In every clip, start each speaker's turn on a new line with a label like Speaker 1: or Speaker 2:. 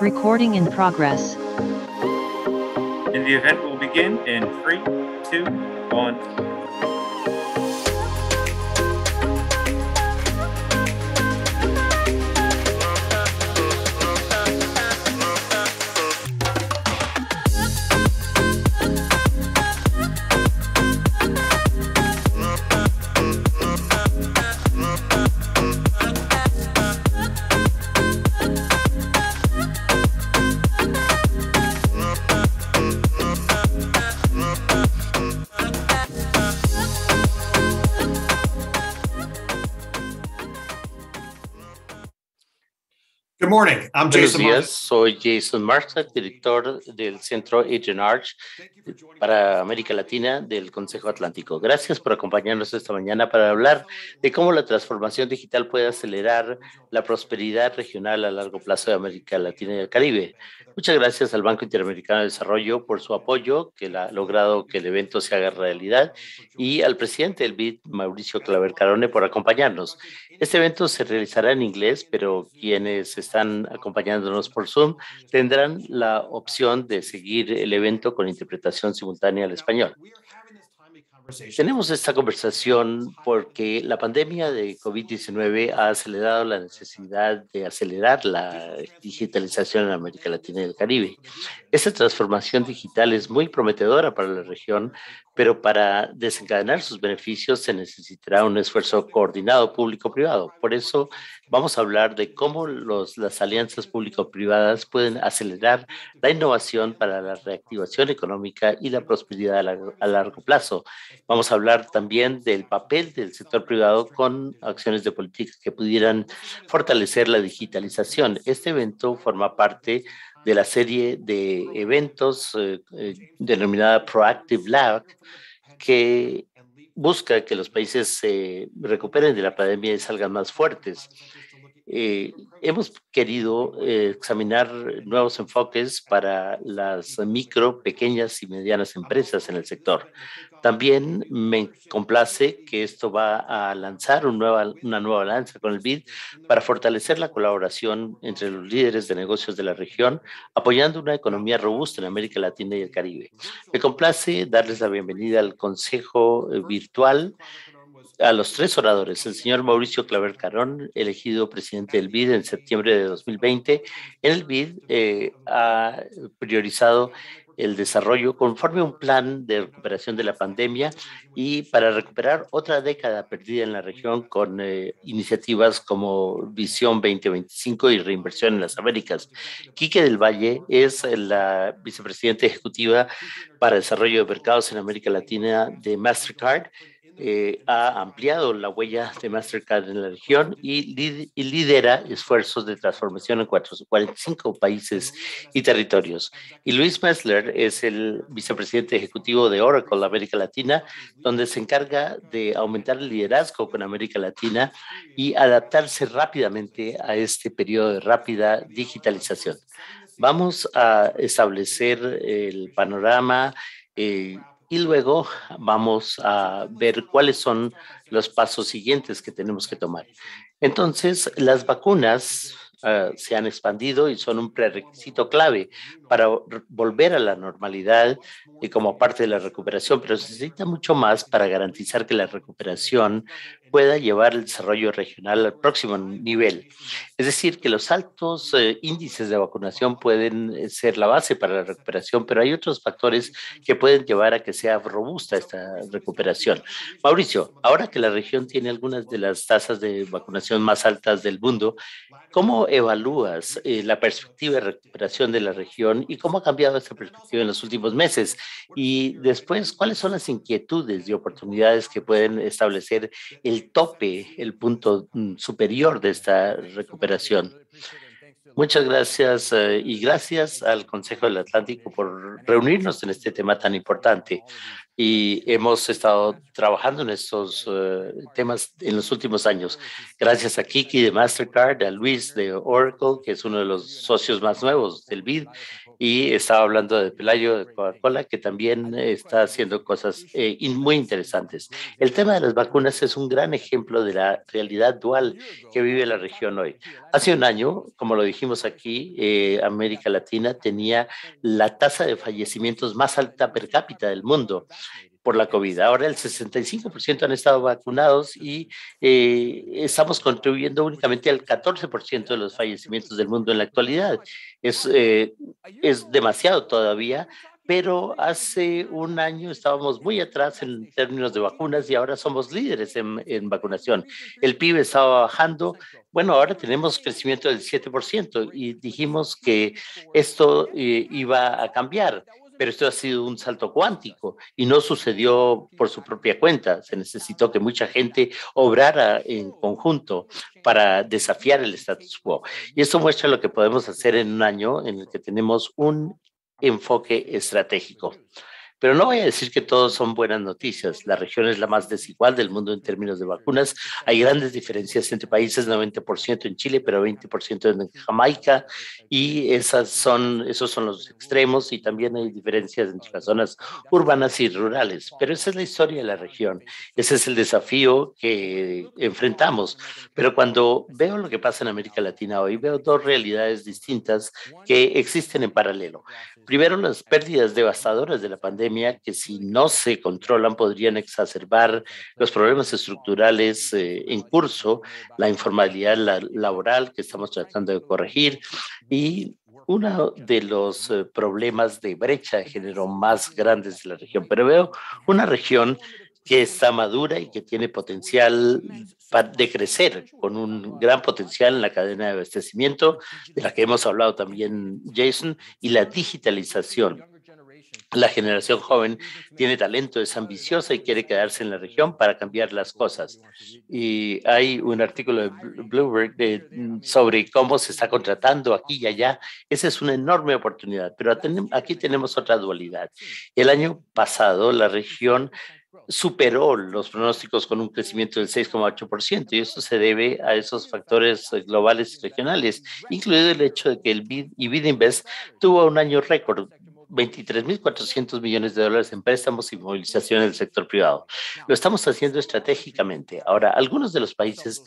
Speaker 1: Recording in progress.
Speaker 2: In the event will begin in three, two, one. Buenos días, soy Jason Marta, director del Centro Agent Arch para América Latina del Consejo Atlántico. Gracias por acompañarnos esta mañana para hablar de cómo la transformación digital puede acelerar la prosperidad regional a largo plazo de América Latina y el Caribe. Muchas gracias al Banco Interamericano de Desarrollo por su apoyo, que ha logrado que el evento se haga realidad, y al presidente del BID, Mauricio Claver por acompañarnos. Este evento se realizará en inglés, pero quienes están acompañándonos por Zoom tendrán la opción de seguir el evento con interpretación simultánea al español. Tenemos esta conversación porque la pandemia de COVID-19 ha acelerado la necesidad de acelerar la digitalización en América Latina y el Caribe. Esta transformación digital es muy prometedora para la región, pero para desencadenar sus beneficios se necesitará un esfuerzo coordinado público-privado. Por eso vamos a hablar de cómo las alianzas público-privadas pueden acelerar la innovación para la reactivación económica y la prosperidad a largo, plazo. Vamos a hablar también del papel del sector privado con acciones de política que pudieran fortalecer la digitalización. Este evento forma parte de la serie de eventos eh, eh, denominada Proactive Lab, que busca que los países se recuperen de la pandemia y salgan más fuertes. Eh, hemos querido eh, examinar nuevos enfoques para las micro, pequeñas y medianas empresas en el sector. También me complace que esto va a lanzar un una nueva alianza con el BID para fortalecer la colaboración entre los líderes de negocios de la región, apoyando una economía robusta en América Latina y el Caribe. Me complace darles la bienvenida al Consejo eh, Virtual a los tres oradores, el señor Mauricio Claver Carón, elegido presidente del BID en septiembre de 2020. El BID eh, ha priorizado el desarrollo conforme a un plan de recuperación de la pandemia y para recuperar otra década perdida en la región con eh, iniciativas como Visión 2025 y Reinversión en las Américas. Quique del Valle es la vicepresidenta ejecutiva para desarrollo de mercados en América Latina de Mastercard eh, ha ampliado la huella de Mastercard en la región y, lidera esfuerzos de transformación en 45 países y territorios. Y Luis Messler es el vicepresidente ejecutivo de Oracle América Latina, donde se encarga de aumentar el liderazgo con América Latina y adaptarse rápidamente a este periodo de rápida digitalización. Vamos a establecer el panorama eh, y luego vamos a ver cuáles son los pasos siguientes que tenemos que tomar. Entonces, las vacunas eh, se han expandido y son un prerequisito clave para volver a la normalidad y como parte de la recuperación, pero se necesita mucho más para garantizar que la recuperación pueda llevar el desarrollo regional al próximo nivel. Es decir, que los altos eh, índices de vacunación pueden eh, ser la base para la recuperación, pero hay otros factores que pueden llevar a que sea robusta esta recuperación. Mauricio, ahora que la región tiene algunas de las tasas de vacunación más altas del mundo, ¿cómo evalúas eh, la perspectiva de recuperación de la región y cómo ha cambiado esta perspectiva en los últimos meses? Y después, ¿cuáles son las inquietudes y oportunidades que pueden establecer el tope, el punto mm, superior de esta recuperación. Muchas gracias eh, y gracias al Consejo del Atlántico por reunirnos en este tema tan importante y hemos estado trabajando en estos eh, temas en los últimos años. Gracias a Kiki de Mastercard, a Luis de Oracle, que es uno de los socios más nuevos del BID, y estaba hablando de Pelayo de Coca-Cola, que también está haciendo cosas eh, muy interesantes. El tema de las vacunas es un gran ejemplo de la realidad dual que vive la región hoy. Hace un año, como lo dijimos aquí, eh, América Latina tenía la tasa de fallecimientos más alta per cápita del mundo por la COVID. Ahora el 65% han estado vacunados y eh, estamos contribuyendo únicamente al 14% de los fallecimientos del mundo en la actualidad. Es, eh, es demasiado todavía, pero hace un año estábamos muy atrás en términos de vacunas y ahora somos líderes en, en vacunación. El PIB estaba bajando. Bueno, ahora tenemos crecimiento del 7% y dijimos que esto eh, iba a cambiar pero esto ha sido un salto cuántico y no sucedió por su propia cuenta. Se necesitó que mucha gente obrara en conjunto para desafiar el status quo. Y eso muestra lo que podemos hacer en un año en el que tenemos un enfoque estratégico. Pero no voy a decir que todos son buenas noticias. La región es la más desigual del mundo en términos de vacunas. Hay grandes diferencias entre países, 90% en Chile, pero 20% en Jamaica. Y esas son, esos son los extremos y también hay diferencias entre las zonas urbanas y rurales. Pero esa es la historia de la región. Ese es el desafío que enfrentamos. Pero cuando veo lo que pasa en América Latina hoy, veo dos realidades distintas que existen en paralelo. Primero, las pérdidas devastadoras de la pandemia que si no se controlan podrían exacerbar los problemas estructurales eh, en curso, la informalidad laboral que estamos tratando de corregir y uno de los eh, problemas de brecha de género más grandes de la región. Pero veo una región que está madura y que tiene potencial de crecer con un gran potencial en la cadena de abastecimiento, de la que hemos hablado también, Jason, y la digitalización la generación joven tiene talento, es ambiciosa y quiere quedarse en la región para cambiar las cosas. Y hay un artículo de Bloomberg mm, sobre cómo se está contratando aquí y allá. Esa es una enorme oportunidad, pero aquí tenemos otra dualidad. El año pasado la región superó los pronósticos con un crecimiento del 6,8% y eso se debe a esos factores eh, globales y regionales, incluido el hecho de que el BID y BID Invest tuvo un año récord 23.400 millones de dólares en préstamos y movilización en el sector privado. Lo estamos haciendo estratégicamente. Ahora, algunos de los países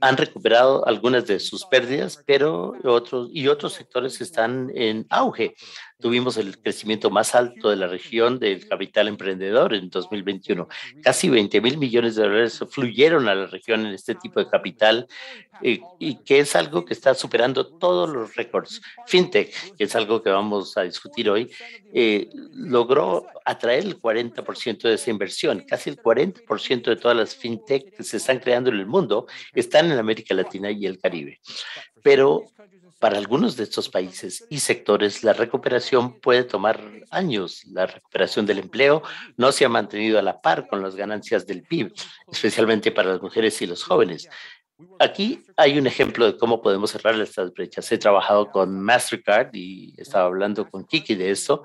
Speaker 2: han recuperado algunas de sus pérdidas, pero otros y otros sectores están en auge tuvimos el crecimiento más alto de la región del capital emprendedor en 2021. Casi 20 mil millones de dólares fluyeron a la región en este tipo de capital eh, y que es algo que está superando todos los récords. FinTech, que es algo que vamos a discutir hoy, eh, logró atraer el 40% de esa inversión. Casi el 40% de todas las FinTech que se están creando en el mundo están en América Latina y el Caribe. Pero para algunos de estos países y sectores, la recuperación puede tomar años. La recuperación del empleo no se ha mantenido a la par con las ganancias del PIB, especialmente para las mujeres y los jóvenes. Aquí hay un ejemplo de cómo podemos cerrar estas brechas. He trabajado con Mastercard y estaba hablando con Kiki de esto.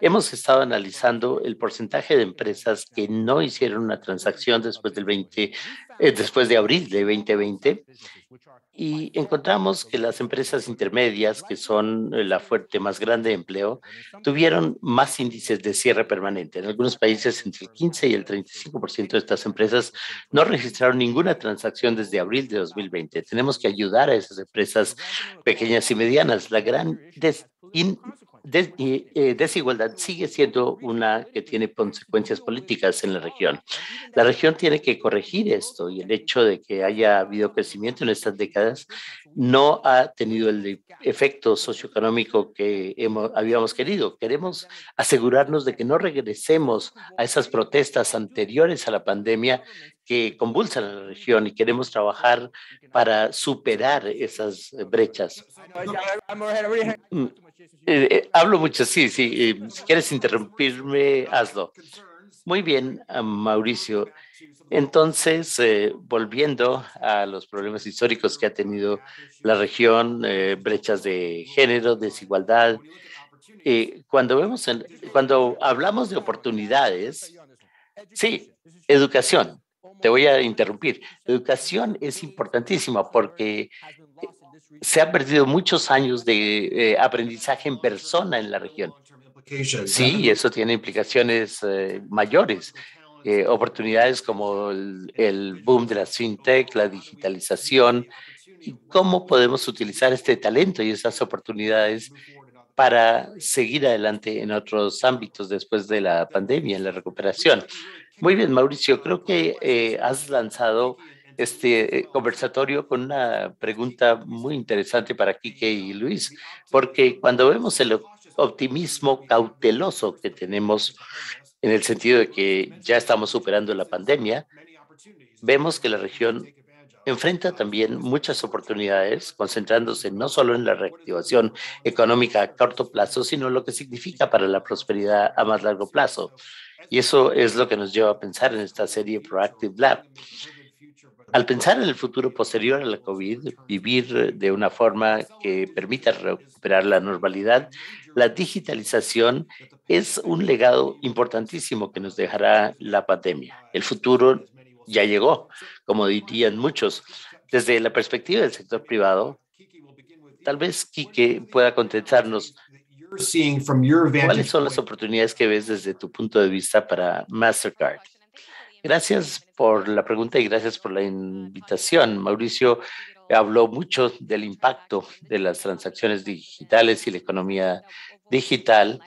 Speaker 2: Hemos estado analizando el porcentaje de empresas que no hicieron una transacción después del 20, eh, después de abril de 2020 y encontramos que las empresas intermedias, que son eh, la fuerte más grande de empleo, tuvieron más índices de cierre permanente. En algunos países, entre el 15 y el 35% de estas empresas no registraron ninguna transacción desde abril de 2020. Tenemos que ayudar a esas empresas pequeñas y medianas. La gran desigualdad sigue siendo una que tiene consecuencias políticas en la región. La región tiene que corregir esto y el hecho de que haya habido crecimiento en estas décadas no ha tenido el efecto socioeconómico que habíamos querido. Queremos asegurarnos de que no regresemos a esas protestas anteriores a la pandemia que convulsan la región y queremos trabajar para superar esas brechas. Eh, eh, hablo mucho, sí, sí. si quieres interrumpirme, hazlo. Muy bien, ah, Mauricio. Entonces, eh, volviendo a los problemas históricos que ha tenido la región, brechas de género, desigualdad, cuando, vemos cuando hablamos de oportunidades, sí, educación, te voy a interrumpir, educación es importantísima porque se han perdido muchos años de eh, aprendizaje en persona en la región. Sí, y eso tiene implicaciones eh, mayores. Eh, oportunidades como el, boom de la fintech, la digitalización, y cómo podemos utilizar este talento y esas oportunidades para seguir adelante en otros ámbitos después de la pandemia, en la recuperación. Muy bien, Mauricio, creo que has lanzado este eh, conversatorio con una pregunta muy interesante para Kike y Luis, porque cuando vemos el optimismo cauteloso que tenemos en el sentido de que ya estamos superando la pandemia, vemos que la región enfrenta también muchas oportunidades, concentrándose no solo en la reactivación económica a corto plazo, sino lo que significa para la prosperidad a más largo plazo. Y eso es lo que nos lleva a pensar en esta serie Proactive Lab al pensar en el futuro posterior a la COVID, vivir de una forma que permita recuperar la normalidad, la digitalización es un legado importantísimo que nos dejará la pandemia. El futuro ya llegó, como dirían muchos. Desde la perspectiva del sector privado, tal vez Quique pueda contestarnos cuáles son las oportunidades que ves desde tu punto de vista para Mastercard. Gracias por la pregunta y gracias por la invitación. Mauricio habló mucho del impacto de las transacciones digitales y la economía digital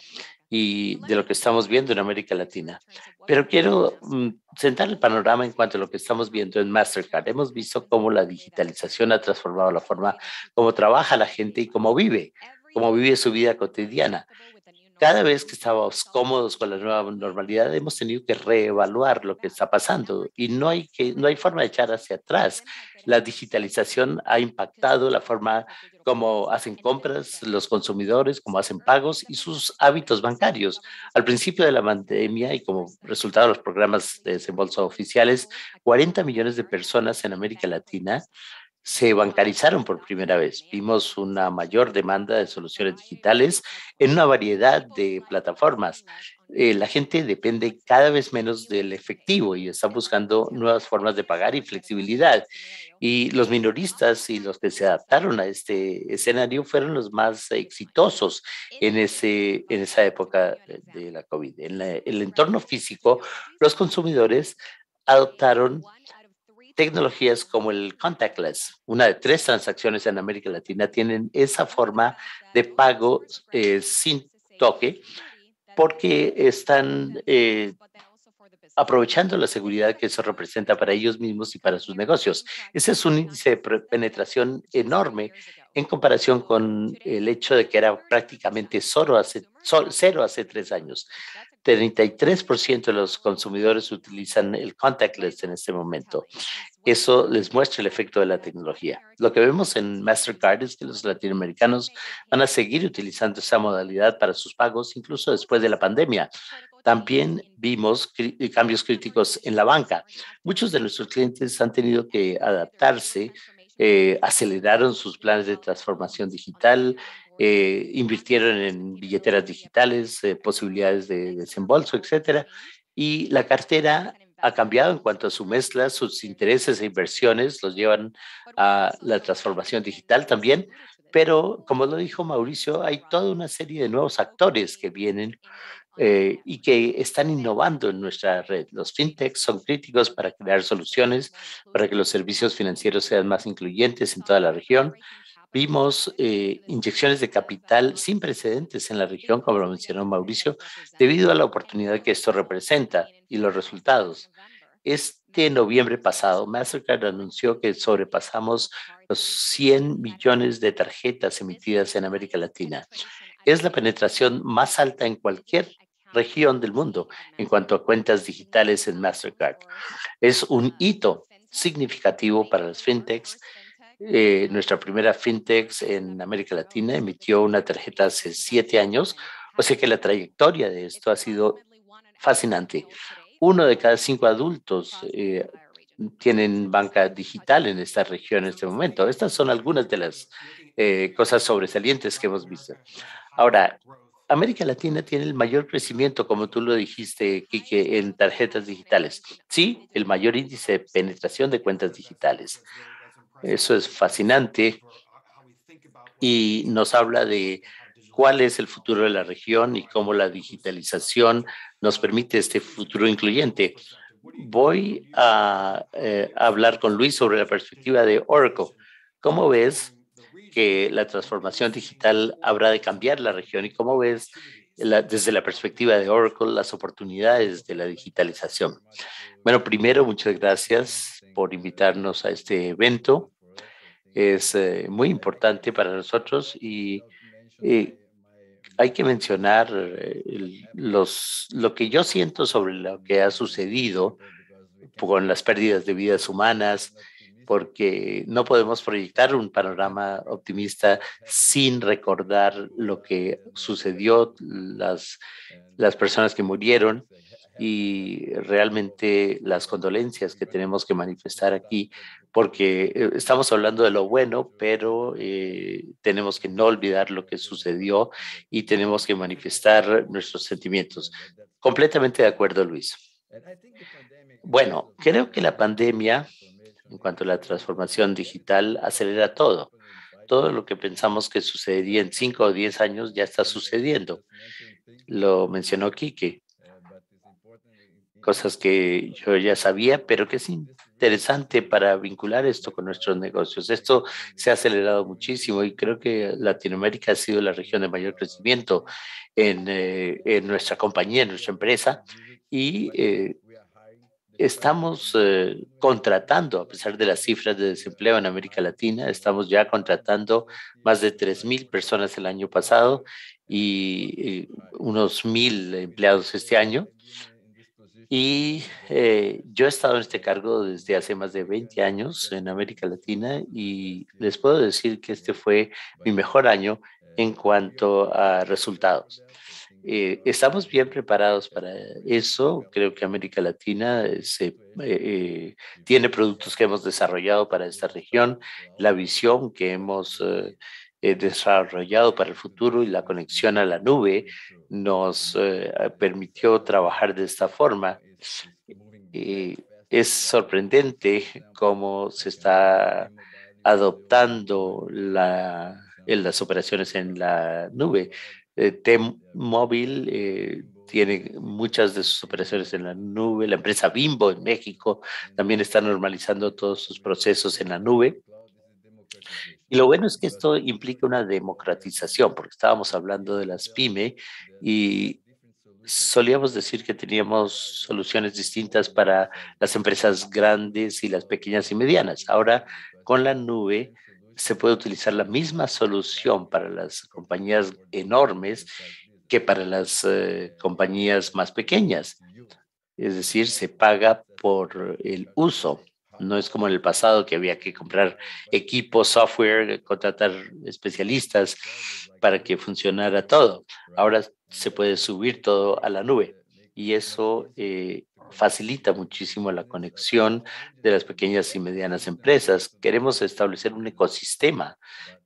Speaker 2: y de lo que estamos viendo en América Latina. Pero quiero mm, sentar el panorama en cuanto a lo que estamos viendo en Mastercard. Hemos visto cómo la digitalización ha transformado la forma como trabaja la gente y cómo vive, cómo vive su vida cotidiana cada vez que estábamos cómodos con la nueva normalidad, hemos tenido que reevaluar lo que está pasando y no hay, que, no hay forma de echar hacia atrás. La digitalización ha impactado la forma como hacen compras los consumidores, como hacen pagos y sus hábitos bancarios. Al principio de la pandemia y como resultado de los programas de desembolso oficiales, 40 millones de personas en América Latina se bancarizaron por primera vez. Vimos una mayor demanda de soluciones digitales en una variedad de plataformas. Eh, la gente depende cada vez menos del efectivo y está buscando nuevas formas de pagar y flexibilidad. Y los minoristas y los que se adaptaron a este escenario fueron los más exitosos en, ese, en esa época de la COVID. en el entorno físico, los consumidores adoptaron Tecnologías como el contactless, una de tres transacciones en América Latina, tienen esa forma de pago eh, sin toque porque están eh, aprovechando la seguridad que eso representa para ellos mismos y para sus negocios. Ese es un índice de penetración enorme en comparación con el hecho de que era prácticamente solo hace, cero hace tres años. 33% de los consumidores utilizan el contactless en este momento eso les muestra el efecto de la tecnología. Lo que vemos en Mastercard es que los latinoamericanos van a seguir utilizando esa modalidad para sus pagos, incluso después de la pandemia. También vimos cambios críticos en la banca. Muchos de nuestros clientes han tenido que adaptarse, eh, aceleraron sus planes de transformación digital, eh, invirtieron en billeteras digitales, eh, posibilidades de desembolso, etcétera. Y la cartera ha cambiado en cuanto a su mezcla, sus intereses e inversiones los llevan a la transformación digital también, pero como lo dijo Mauricio, hay toda una serie de nuevos actores que vienen eh, y que están innovando en nuestra red. Los fintechs son críticos para crear soluciones, para que los servicios financieros sean más incluyentes en toda la región, Vimos eh, inyecciones de capital sin precedentes en la región, como lo mencionó Mauricio, debido a la oportunidad que esto representa y los resultados. Este noviembre pasado, Mastercard anunció que sobrepasamos los 100 millones de tarjetas emitidas en América Latina. Es la penetración más alta en cualquier región del mundo en cuanto a cuentas digitales en Mastercard. Es un hito significativo para las fintechs eh, nuestra primera fintech en América Latina, emitió una tarjeta hace siete años, o sea que la trayectoria de esto ha sido fascinante. Uno de cada cinco adultos eh, tienen banca digital en esta región en este momento. Estas son algunas de las eh, cosas sobresalientes que hemos visto. Ahora, América Latina tiene el mayor crecimiento, como tú lo dijiste, Kike, en tarjetas digitales. Sí, el mayor índice de penetración de cuentas digitales. Eso es fascinante y nos habla de cuál es el futuro de la región y cómo la digitalización nos permite este futuro incluyente. Voy a eh, hablar con Luis sobre la perspectiva de Oracle. ¿Cómo ves que la transformación digital habrá de cambiar la región y cómo ves desde la perspectiva de Oracle las oportunidades de la digitalización. Bueno, primero, muchas gracias por invitarnos a este evento. Es eh, muy importante para nosotros y eh, hay que mencionar eh, los, lo que yo siento sobre lo que ha sucedido con las pérdidas de vidas humanas porque no podemos proyectar un panorama optimista sin recordar lo que sucedió, las, las personas que murieron y realmente las condolencias que tenemos que manifestar aquí, porque eh, estamos hablando de lo bueno, pero eh, tenemos que no olvidar lo que sucedió y tenemos que manifestar nuestros sentimientos. Completamente de acuerdo, Luis. Bueno, creo que la pandemia en cuanto a la transformación digital, acelera todo. Todo lo que pensamos que sucedería en cinco o diez años ya está sucediendo. Lo mencionó Quique. Cosas que yo ya sabía, pero que es interesante para vincular esto con nuestros negocios. Esto se ha acelerado muchísimo y creo que Latinoamérica ha sido la región de mayor crecimiento en, eh, nuestra compañía, en nuestra empresa. Y eh, estamos eh, contratando, a pesar de las cifras de desempleo en América Latina, estamos ya contratando más de 3.000 personas el año pasado y, eh, unos 1.000 empleados este año. Y eh, yo he estado en este cargo desde hace más de 20 años en América Latina y les puedo decir que este fue mi mejor año en cuanto a resultados. Eh, estamos bien preparados para eso. Creo que América Latina eh, se, eh, tiene productos que hemos desarrollado para esta región, la visión que hemos desarrollado para el futuro y la conexión a la nube nos permitió trabajar de esta forma. es sorprendente cómo se está adoptando las operaciones en la nube eh, T-Mobile eh, tiene muchas de sus operaciones en la nube. La empresa Bimbo en México también está normalizando todos sus procesos en la nube. Y lo bueno es que esto implica una democratización, porque estábamos hablando de las pyme y solíamos decir que teníamos soluciones distintas para las empresas grandes y las pequeñas y medianas. Ahora, con la nube, se puede utilizar la misma solución para las compañías enormes que para las eh, compañías más pequeñas. Es decir, se paga por el uso. No es como en el pasado que había que comprar equipo, software, contratar especialistas para que funcionara todo. Ahora se puede subir todo a la nube y eso eh, facilita muchísimo la conexión de las pequeñas y medianas empresas. Queremos establecer un ecosistema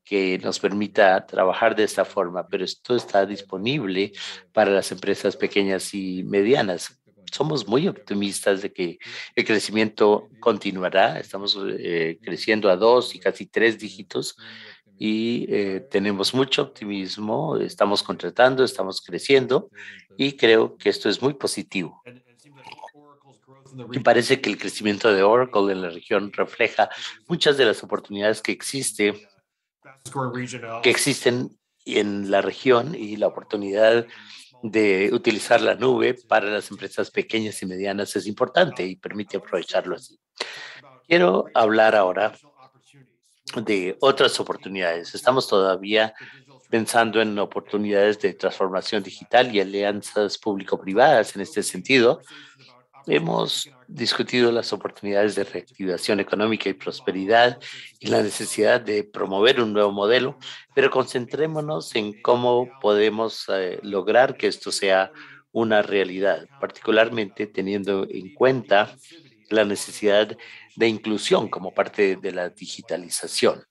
Speaker 2: que nos permita trabajar de esta forma, pero esto está disponible para las empresas pequeñas y medianas. Somos muy optimistas de que el crecimiento continuará. Estamos eh, creciendo a dos y casi tres dígitos y eh, tenemos mucho optimismo, estamos contratando, estamos creciendo y creo que esto es muy positivo y parece que el crecimiento de Oracle en la región refleja muchas de las oportunidades que, existe, que existen en la región y la oportunidad de utilizar la nube para las empresas pequeñas y medianas es importante y permite aprovecharlo así. Quiero hablar ahora de otras oportunidades. Estamos todavía pensando en oportunidades de transformación digital y alianzas público-privadas en este sentido, Hemos discutido las oportunidades de reactivación económica y prosperidad y la necesidad de promover un nuevo modelo, pero concentrémonos en cómo podemos eh, lograr que esto sea una realidad, particularmente teniendo en cuenta la necesidad de inclusión como parte de la digitalización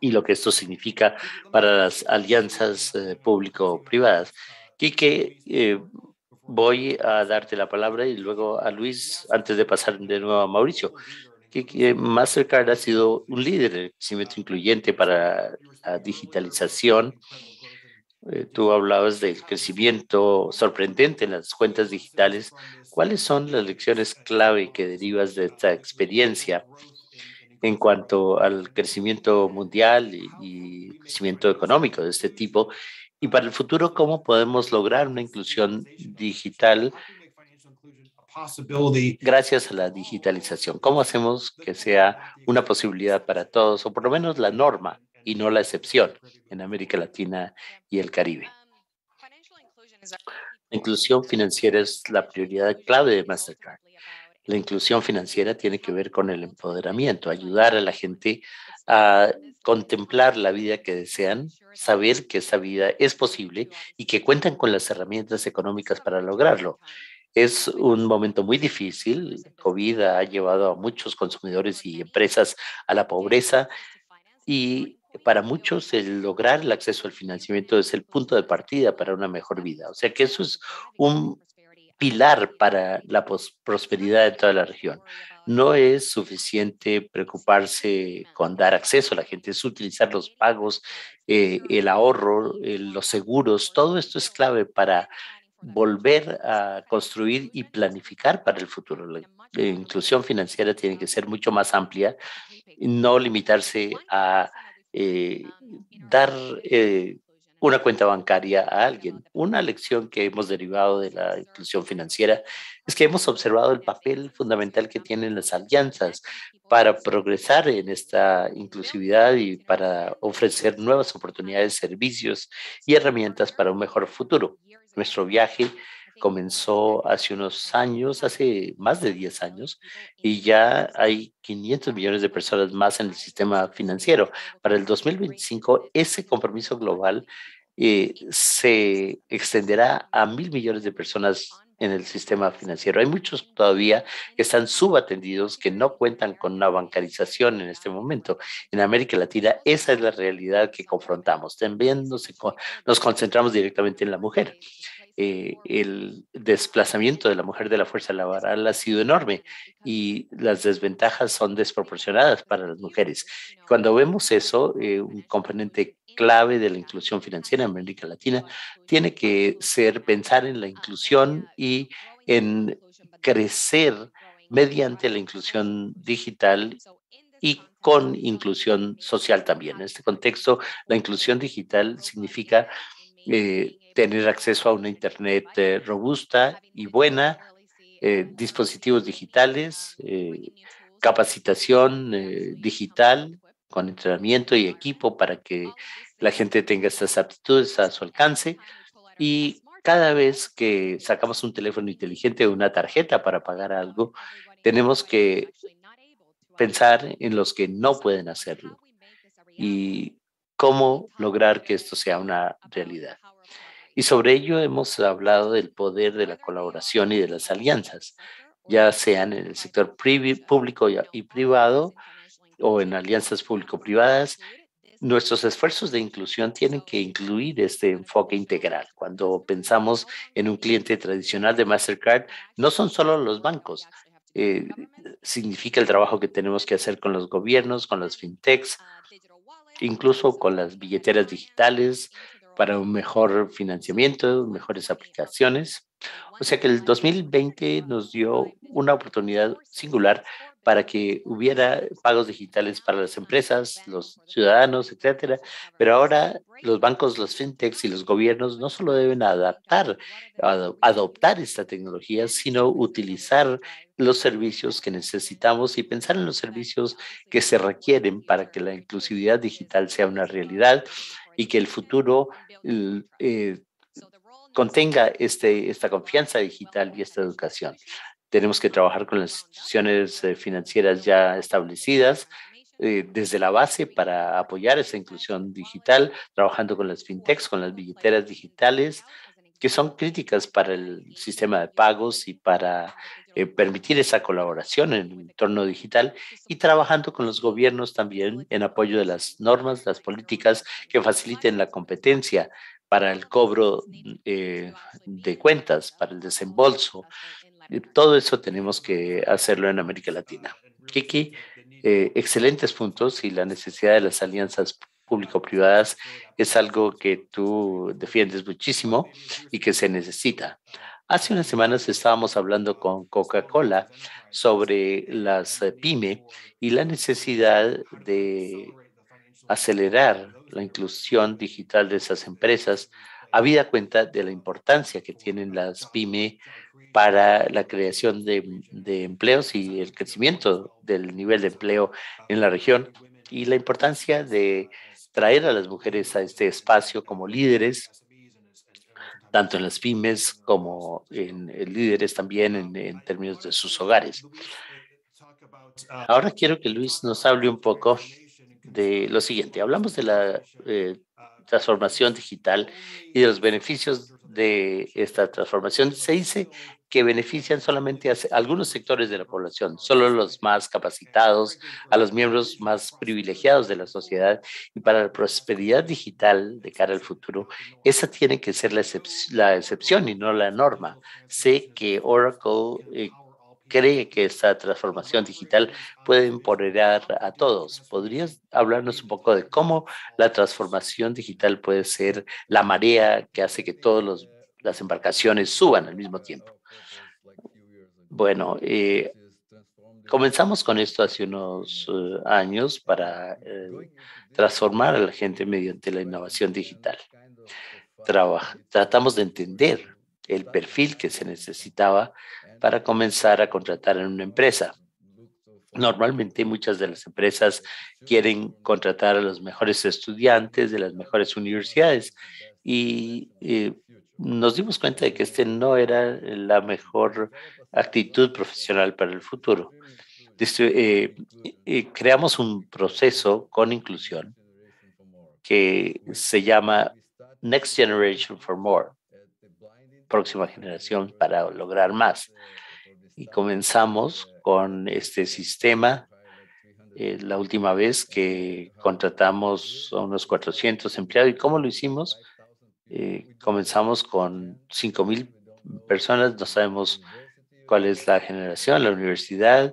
Speaker 2: y lo que esto significa para las alianzas eh, público-privadas y que eh, voy a darte la palabra y luego a Luis antes de pasar de nuevo a Mauricio. Que, más Mastercard ha sido un líder en crecimiento incluyente para la digitalización. Eh, tú hablabas del crecimiento sorprendente en las cuentas digitales. ¿Cuáles son las lecciones clave que derivas de esta experiencia en cuanto al crecimiento mundial y crecimiento económico de este tipo y para el futuro, ¿cómo podemos lograr una inclusión digital gracias a la digitalización? ¿Cómo hacemos que sea una posibilidad para todos, o por lo menos la norma y no la excepción en América Latina y el Caribe? La inclusión financiera es la prioridad clave de Mastercard la inclusión financiera tiene que ver con el empoderamiento, ayudar a la gente a contemplar la vida que desean, saber que esa vida es posible y que cuentan con las herramientas económicas para lograrlo. Es un momento muy difícil. COVID ha llevado a muchos consumidores y empresas a la pobreza y para muchos el lograr el acceso al financiamiento es el punto de partida para una mejor vida. O sea que eso es un pilar para la prosperidad de toda la región. No es suficiente preocuparse con dar acceso a la gente, es utilizar los pagos, eh, el ahorro, los seguros, todo esto es clave para volver a construir y planificar para el futuro. La inclusión financiera tiene que ser mucho más amplia, no limitarse a eh, dar eh, una cuenta bancaria a alguien. Una lección que hemos derivado de la inclusión financiera es que hemos observado el papel fundamental que tienen las alianzas para progresar en esta inclusividad y para ofrecer nuevas oportunidades, servicios y herramientas para un mejor futuro. Nuestro viaje comenzó hace unos años, hace más de 10 años, y ya hay 500 millones de personas más en el sistema financiero. Para el 2025, ese compromiso global eh, se extenderá a mil millones de personas en el sistema financiero. Hay muchos todavía que están subatendidos, que no cuentan con una bancarización en este momento. En América Latina, esa es la realidad que confrontamos. También nos, nos concentramos directamente en la mujer. Eh, el desplazamiento de la mujer de la fuerza laboral ha sido enorme y las desventajas son desproporcionadas para las mujeres. Cuando vemos eso, eh, un componente clave de la inclusión financiera en América Latina tiene que ser pensar en la inclusión y en crecer mediante la inclusión digital y con inclusión social también. En este contexto, la inclusión digital significa eh, tener acceso a una Internet eh, robusta y buena, eh, dispositivos digitales, capacitación digital con entrenamiento y equipo para que la gente tenga estas aptitudes a su alcance. Y cada vez que sacamos un teléfono inteligente o una tarjeta para pagar algo, tenemos que pensar en los que no pueden hacerlo. Y cómo lograr que esto sea una realidad. Y sobre ello hemos hablado del poder de la colaboración y de las alianzas, ya sean en el sector público y privado o en alianzas público-privadas. Nuestros esfuerzos de inclusión tienen que incluir este enfoque integral. Cuando pensamos en un cliente tradicional de Mastercard, no son solo los bancos, eh, significa el trabajo que tenemos que hacer con los gobiernos, con las fintechs, incluso con las billeteras digitales, para un mejor financiamiento, mejores aplicaciones. O sea que el 2020 nos dio una oportunidad singular para que hubiera pagos digitales para las empresas, los ciudadanos, etcétera. Pero ahora los bancos, los fintechs y los gobiernos no solo deben adaptar, adoptar esta tecnología, sino utilizar los servicios que necesitamos y pensar en los servicios que se requieren para que la inclusividad digital sea una realidad y que el futuro eh, contenga este, esta confianza digital y esta educación. Tenemos que trabajar con las instituciones eh, financieras ya establecidas eh, desde la base para apoyar esa inclusión digital, trabajando con las fintechs, con las billeteras digitales, que son críticas para el sistema de pagos y para eh, permitir esa colaboración en el entorno digital y trabajando con los gobiernos también en apoyo de las normas, las políticas que faciliten la competencia para el cobro mm, eh, de cuentas, para el desembolso. Eh, todo eso tenemos que hacerlo en América Latina. Kiki, excelentes puntos y la necesidad de las alianzas público-privadas es algo que tú defiendes muchísimo y que se necesita. Hace unas semanas estábamos hablando con Coca-Cola sobre las eh, pyme y la necesidad de acelerar la inclusión digital de esas empresas, habida cuenta de la importancia que tienen las pyme para la creación de empleos y el crecimiento del nivel de empleo en la región y la importancia de traer a las mujeres a este espacio como líderes, tanto en las pymes como en, líderes también en, términos de sus hogares. Ahora quiero que Luis nos hable un poco de lo siguiente. Hablamos de la eh, transformación digital y de los beneficios de esta transformación. Se dice que benefician solamente a algunos sectores de la población, solo los más capacitados, a los miembros más privilegiados de la sociedad y para la prosperidad digital de cara al futuro, esa tiene que ser la, excepción y no la norma. Sé que Oracle eh, cree que esta transformación digital puede empoderar a todos. ¿Podrías hablarnos un poco de cómo la transformación digital puede ser la marea que hace que todas las embarcaciones suban al mismo tiempo? Bueno, eh, comenzamos con esto hace unos eh, años para eh, transformar a la gente mediante la innovación digital. tratamos de entender el perfil que se necesitaba para comenzar a contratar en una empresa. Normalmente muchas de las empresas quieren contratar a los mejores estudiantes de las mejores universidades y nos dimos cuenta de que este no era la mejor actitud profesional para el futuro. Eh, eh, eh, creamos un proceso con inclusión que se llama Next Generation for More, próxima generación para lograr más. Y comenzamos con este sistema. la última vez que contratamos a unos 400 empleados, ¿y cómo lo hicimos? comenzamos con 5,000 personas, no sabemos cuál es la generación, la universidad,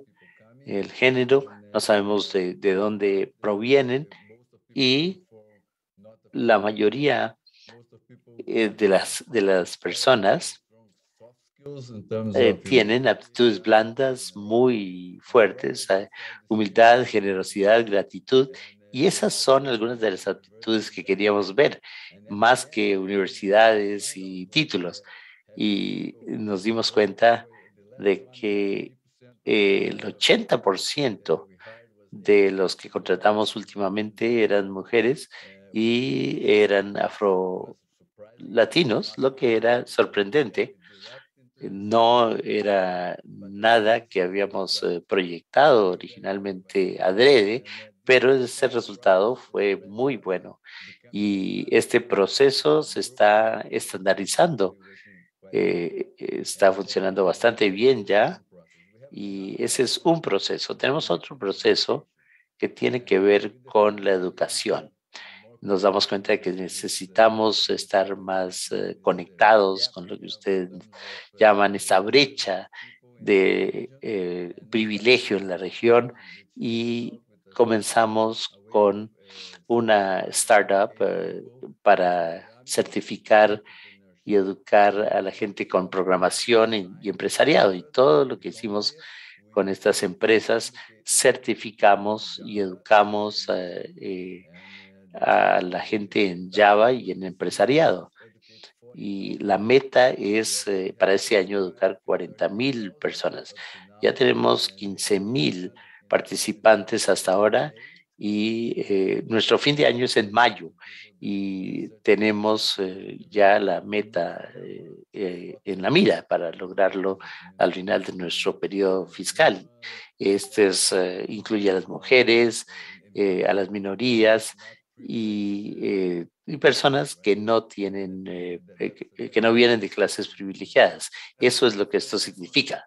Speaker 2: el género, no sabemos de, dónde provienen y la mayoría eh, de, las, de las personas eh, tienen aptitudes blandas muy fuertes, eh, humildad, generosidad, gratitud, y esas son algunas de las aptitudes que queríamos ver, más que universidades y títulos. Y nos dimos cuenta de que eh, el 80% de los que contratamos últimamente eran mujeres y eran afro latinos, lo que era sorprendente. No era nada que habíamos eh, proyectado originalmente adrede, pero ese resultado fue muy bueno. Y este proceso se está estandarizando eh, está funcionando bastante bien ya y ese es un proceso. Tenemos otro proceso que tiene que ver con la educación. Nos damos cuenta de que necesitamos estar más eh, conectados con lo que ustedes llaman esa brecha de eh, privilegio en la región y comenzamos con una startup para certificar y educar a la gente con programación y, empresariado. Y todo lo que hicimos con estas empresas, certificamos y educamos a eh, la gente en Java y en empresariado. Y la meta es eh, para este año educar 40 mil personas. Ya tenemos 15 mil participantes hasta ahora y eh, nuestro fin de año es en mayo y tenemos eh, ya la meta eh, en la mira para lograrlo al final de nuestro periodo fiscal. Este incluye a las mujeres, a las minorías y, personas que no tienen, que no vienen de clases privilegiadas. Eso es lo que esto significa.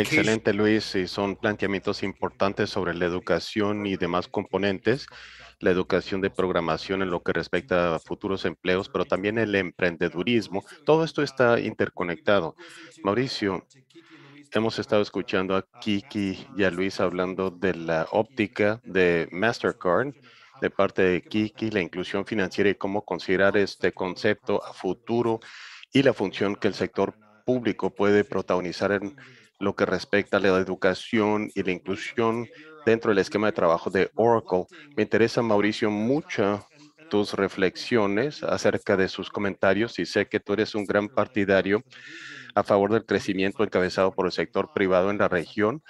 Speaker 1: Excelente, Luis. Y son planteamientos importantes sobre la educación y demás componentes. La educación de programación en lo que respecta a futuros empleos, pero también el emprendedurismo. Todo esto está interconectado. Mauricio, hemos estado escuchando a Kiki y a Luis hablando de la óptica de Mastercard de parte de Kiki, la inclusión financiera y cómo considerar este concepto a futuro y la función que el sector público puede protagonizar en lo que respecta a la educación y la inclusión dentro del esquema de trabajo de Oracle. Me interesa, Mauricio, mucho tus reflexiones acerca de sus comentarios y sé que tú eres un gran partidario a favor del crecimiento encabezado por el sector privado en la región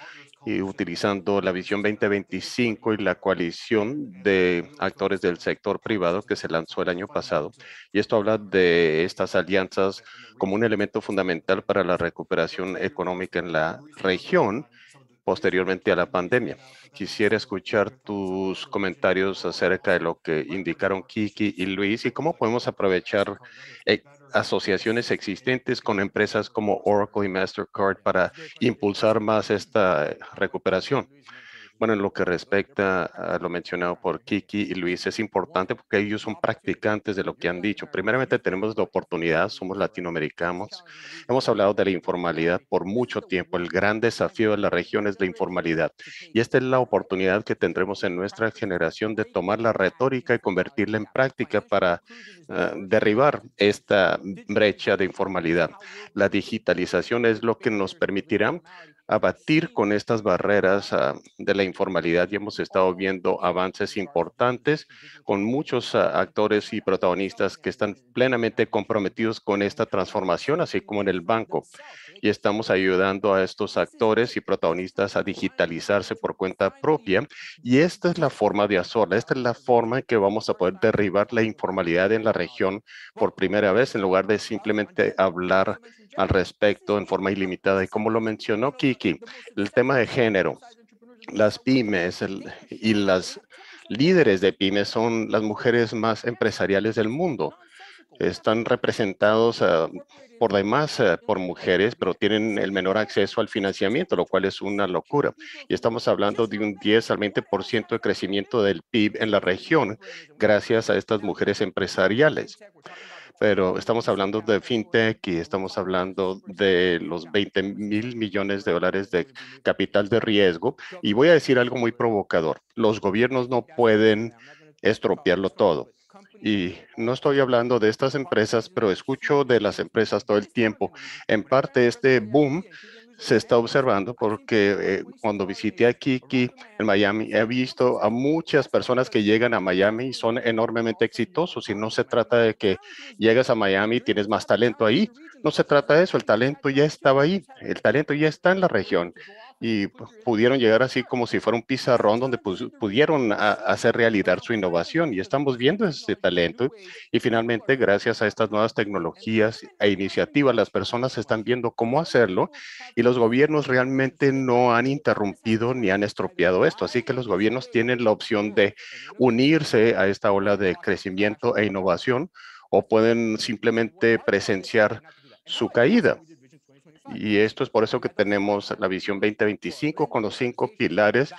Speaker 1: y utilizando la visión 2025 y la coalición de actores del sector privado que se lanzó el año pasado. Y esto habla de estas alianzas como un elemento fundamental para la recuperación económica en la región posteriormente a la pandemia. Quisiera escuchar tus comentarios acerca de lo que indicaron Kiki y Luis y cómo podemos aprovechar eh, asociaciones existentes con empresas como Oracle y Mastercard para impulsar más esta recuperación. Bueno, en lo que respecta a lo mencionado por Kiki y Luis, es importante porque ellos son practicantes de lo que han dicho. Primeramente, tenemos la oportunidad, somos latinoamericanos. Hemos hablado de la informalidad por mucho tiempo. El gran desafío de la región es la informalidad. Y esta es la oportunidad que tendremos en nuestra generación de tomar la retórica y convertirla en práctica para ah, derribar esta brecha de informalidad. La digitalización es lo que nos permitirá abatir con estas barreras ah, de la informalidad y hemos estado viendo avances importantes con muchos ah, actores y protagonistas que están plenamente comprometidos con esta transformación, así como en el banco y estamos ayudando a estos actores y protagonistas a digitalizarse por cuenta propia. Y esta es la forma de azorla. Esta es la forma en que vamos a poder derribar la informalidad en la región por primera vez en lugar de simplemente hablar al respecto en forma ilimitada. Y como lo mencionó Kiki, el tema de género, las pymes y las líderes de pymes son las mujeres más empresariales del mundo están representados ah, por demás ah, por mujeres, pero tienen el menor acceso al financiamiento, lo cual es una locura. Y estamos hablando de un 10 al 20% de crecimiento del PIB en la región gracias a estas mujeres empresariales. Pero estamos hablando de fintech y estamos hablando de los 20 mil millones de dólares de capital de riesgo. Y voy a decir algo muy provocador. Los gobiernos no pueden estropearlo todo y no estoy hablando de estas empresas, pero escucho de las empresas todo el tiempo. En parte este boom se está observando porque eh, cuando visité a Kiki en Miami, he visto a muchas personas que llegan a Miami y son enormemente exitosos. Y no se trata de que llegas a Miami y tienes más talento ahí. No se trata de eso. El talento ya estaba ahí. El talento ya está en la región y pues, pudieron llegar así como si fuera un pizarrón donde pudieron hacer realidad su innovación y estamos viendo ese talento y finalmente gracias a estas nuevas tecnologías e iniciativas las personas están viendo cómo hacerlo y los gobiernos realmente no han interrumpido ni han estropeado esto, así que los gobiernos tienen la opción de unirse a esta ola de crecimiento e innovación o pueden simplemente presenciar su caída. Y esto es por eso que tenemos la visión 2025 con los cinco pilares,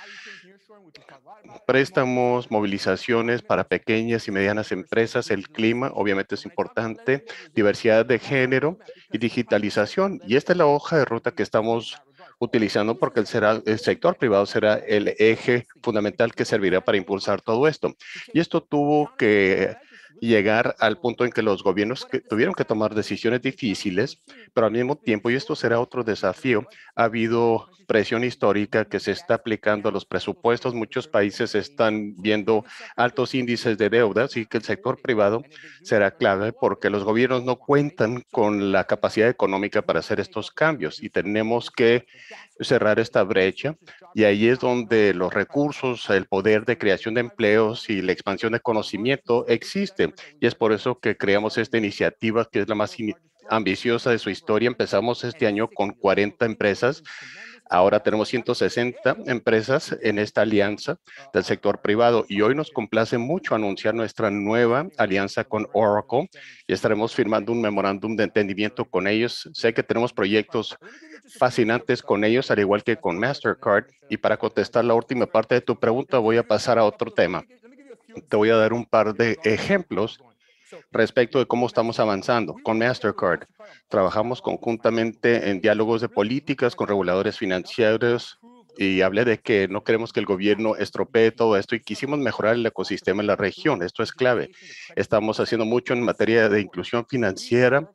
Speaker 1: préstamos, movilizaciones para pequeñas y medianas empresas, el clima, obviamente es importante, diversidad de género y digitalización. Y esta es la hoja de ruta que estamos utilizando porque el, el sector privado será el eje fundamental que servirá para impulsar todo esto. Y esto tuvo que llegar al punto en que los gobiernos tuvieron que tomar decisiones difíciles, pero al mismo tiempo, y esto será otro desafío, ha habido presión histórica que se está aplicando a los presupuestos. Muchos países están viendo altos índices de deuda, así que el sector privado será clave porque los gobiernos no cuentan con la capacidad económica para hacer estos cambios y tenemos que cerrar esta brecha y ahí es donde los recursos, el poder de creación de empleos y la expansión de conocimiento existen. Y es por eso que creamos esta iniciativa que es la más ambiciosa de su historia. Empezamos este año con 40 empresas Ahora tenemos 160 empresas en esta alianza del sector privado y hoy nos complace mucho anunciar nuestra nueva alianza con Oracle y estaremos firmando un memorándum de entendimiento con ellos. Sé que tenemos proyectos fascinantes con ellos, al igual que con Mastercard. Y para contestar la última parte de tu pregunta, voy a pasar a otro tema. Te voy a dar un par de ejemplos respecto de cómo estamos avanzando con Mastercard. Trabajamos conjuntamente en diálogos de políticas con reguladores financieros y hablé de que no queremos que el gobierno estropee todo esto y quisimos mejorar el ecosistema en la región. Esto es clave. Estamos haciendo mucho en materia de inclusión financiera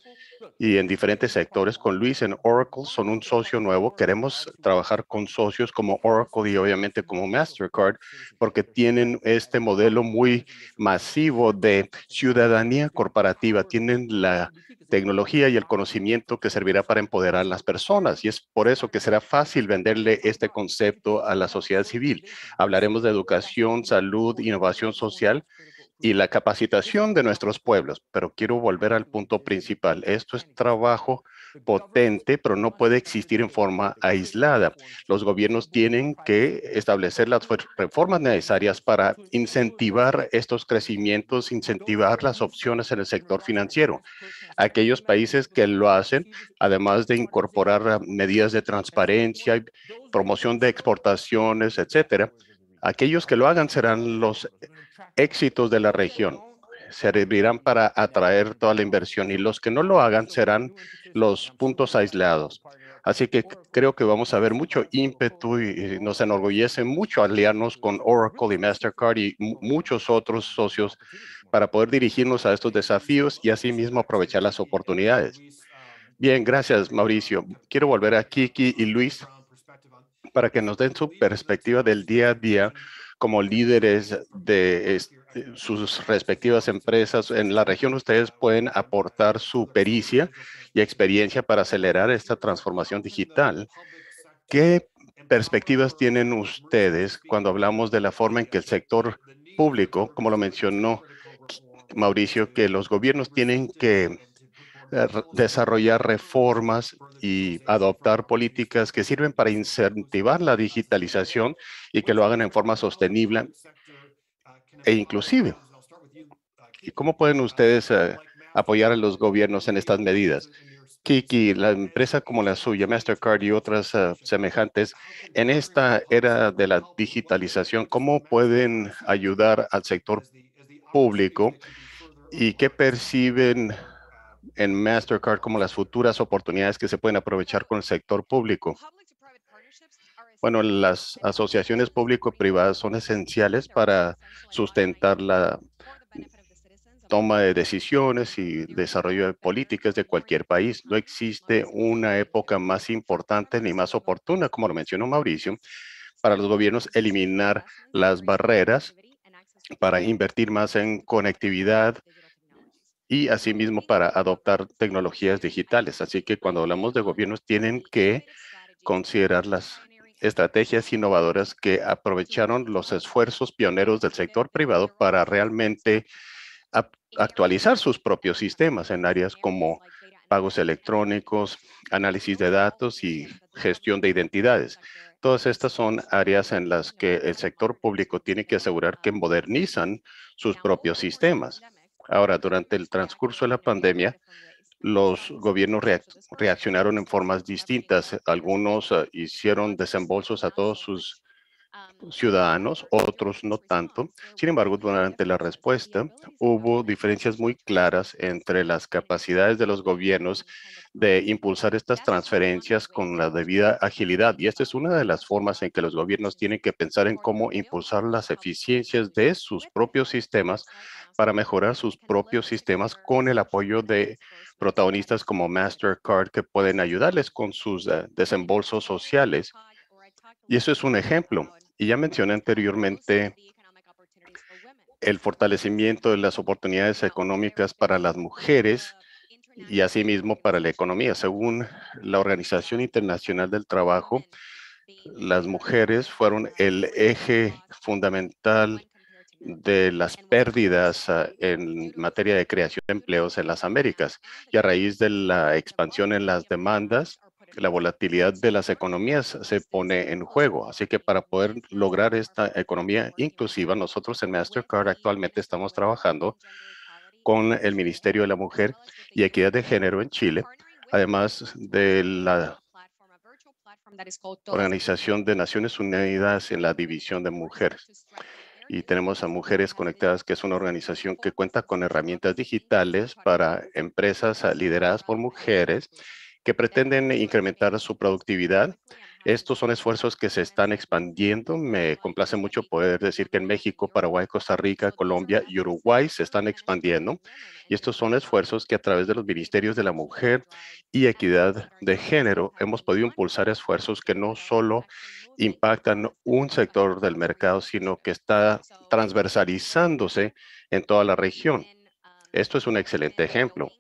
Speaker 1: y en diferentes sectores. Con Luis en Oracle son un socio nuevo. Queremos trabajar con socios como Oracle y obviamente como Mastercard porque tienen este modelo muy masivo de ciudadanía corporativa. Tienen la tecnología y el conocimiento que servirá para empoderar a las personas. Y es por eso que será fácil venderle este concepto a la sociedad civil. Hablaremos de educación, salud, innovación social y la capacitación de nuestros pueblos. Pero quiero volver al punto principal. Esto es trabajo potente, pero no puede existir en forma aislada. Los gobiernos tienen que establecer las reformas necesarias para incentivar estos crecimientos, incentivar las opciones en el sector financiero. Aquellos países que lo hacen, además de incorporar medidas de transparencia, promoción de exportaciones, etcétera, Aquellos que lo hagan serán los éxitos de la región. Servirán para atraer toda la inversión y los que no lo hagan serán los puntos aislados. Así que creo que vamos a ver mucho ímpetu y nos enorgullece mucho aliarnos con Oracle y Mastercard y muchos otros socios para poder dirigirnos a estos desafíos y asimismo aprovechar las oportunidades. Bien, gracias Mauricio. Quiero volver a Kiki y Luis para que nos den su perspectiva del día a día como líderes de este, sus respectivas empresas en la región, ustedes pueden aportar su pericia y experiencia para acelerar esta transformación digital. ¿Qué perspectivas tienen ustedes cuando hablamos de la forma en que el sector público, como lo mencionó Mauricio, que los gobiernos tienen que desarrollar reformas y adoptar políticas que sirven para incentivar la digitalización y que lo hagan en forma sostenible e inclusive. ¿Y cómo pueden ustedes eh, apoyar a los gobiernos en estas medidas? Kiki, la empresa como la suya, Mastercard y otras eh, semejantes, en esta era de la digitalización, ¿cómo pueden ayudar al sector público y qué perciben en Mastercard como las futuras oportunidades que se pueden aprovechar con el sector público. Bueno, las asociaciones público-privadas son esenciales para sustentar la toma de decisiones y desarrollo de políticas de cualquier país. No existe una época más importante ni más oportuna, como lo mencionó Mauricio, para los gobiernos eliminar las barreras para invertir más en conectividad, y asimismo para adoptar tecnologías digitales. Así que cuando hablamos de gobiernos tienen que considerar las estrategias innovadoras que aprovecharon los esfuerzos pioneros del sector privado para realmente actualizar sus propios sistemas en áreas como pagos electrónicos, análisis de datos y gestión de identidades. Todas estas son áreas en las que el sector público tiene que asegurar que modernizan sus propios sistemas. Ahora, durante el transcurso de la pandemia, los gobiernos reaccionaron en formas distintas. Algunos eh, hicieron desembolsos a todos sus ciudadanos, otros no tanto. Sin embargo, durante la respuesta hubo diferencias muy claras entre las capacidades de los gobiernos de impulsar estas transferencias con la debida agilidad. Y esta es una de las formas en que los gobiernos tienen que pensar en cómo impulsar las eficiencias de sus propios sistemas para mejorar sus propios sistemas con el apoyo de protagonistas como Mastercard que pueden ayudarles con sus eh, desembolsos sociales. Y eso es un ejemplo. Y ya mencioné anteriormente el fortalecimiento de las oportunidades económicas para las mujeres y asimismo para la economía. Según la Organización Internacional del Trabajo, las mujeres fueron el eje fundamental de las pérdidas ah, en materia de creación de empleos en las Américas y a raíz de la expansión en las demandas la volatilidad de las economías se pone en juego. Así que para poder lograr esta economía inclusiva, nosotros en Mastercard actualmente estamos trabajando con el Ministerio de la Mujer y Equidad de Género en Chile, además de la Organización de Naciones Unidas en la División de Mujeres. Y tenemos a Mujeres Conectadas, que es una organización que cuenta con herramientas digitales para empresas ah, lideradas por mujeres que pretenden incrementar su productividad. Estos son esfuerzos que se están expandiendo. Me complace mucho poder decir que en México, Paraguay, Costa Rica, Colombia y Uruguay se están expandiendo. Y estos son esfuerzos que a través de los ministerios de la mujer y equidad de género hemos podido impulsar esfuerzos que no solo impactan un sector del mercado, sino que está transversalizándose en toda la región. Esto es un excelente ejemplo.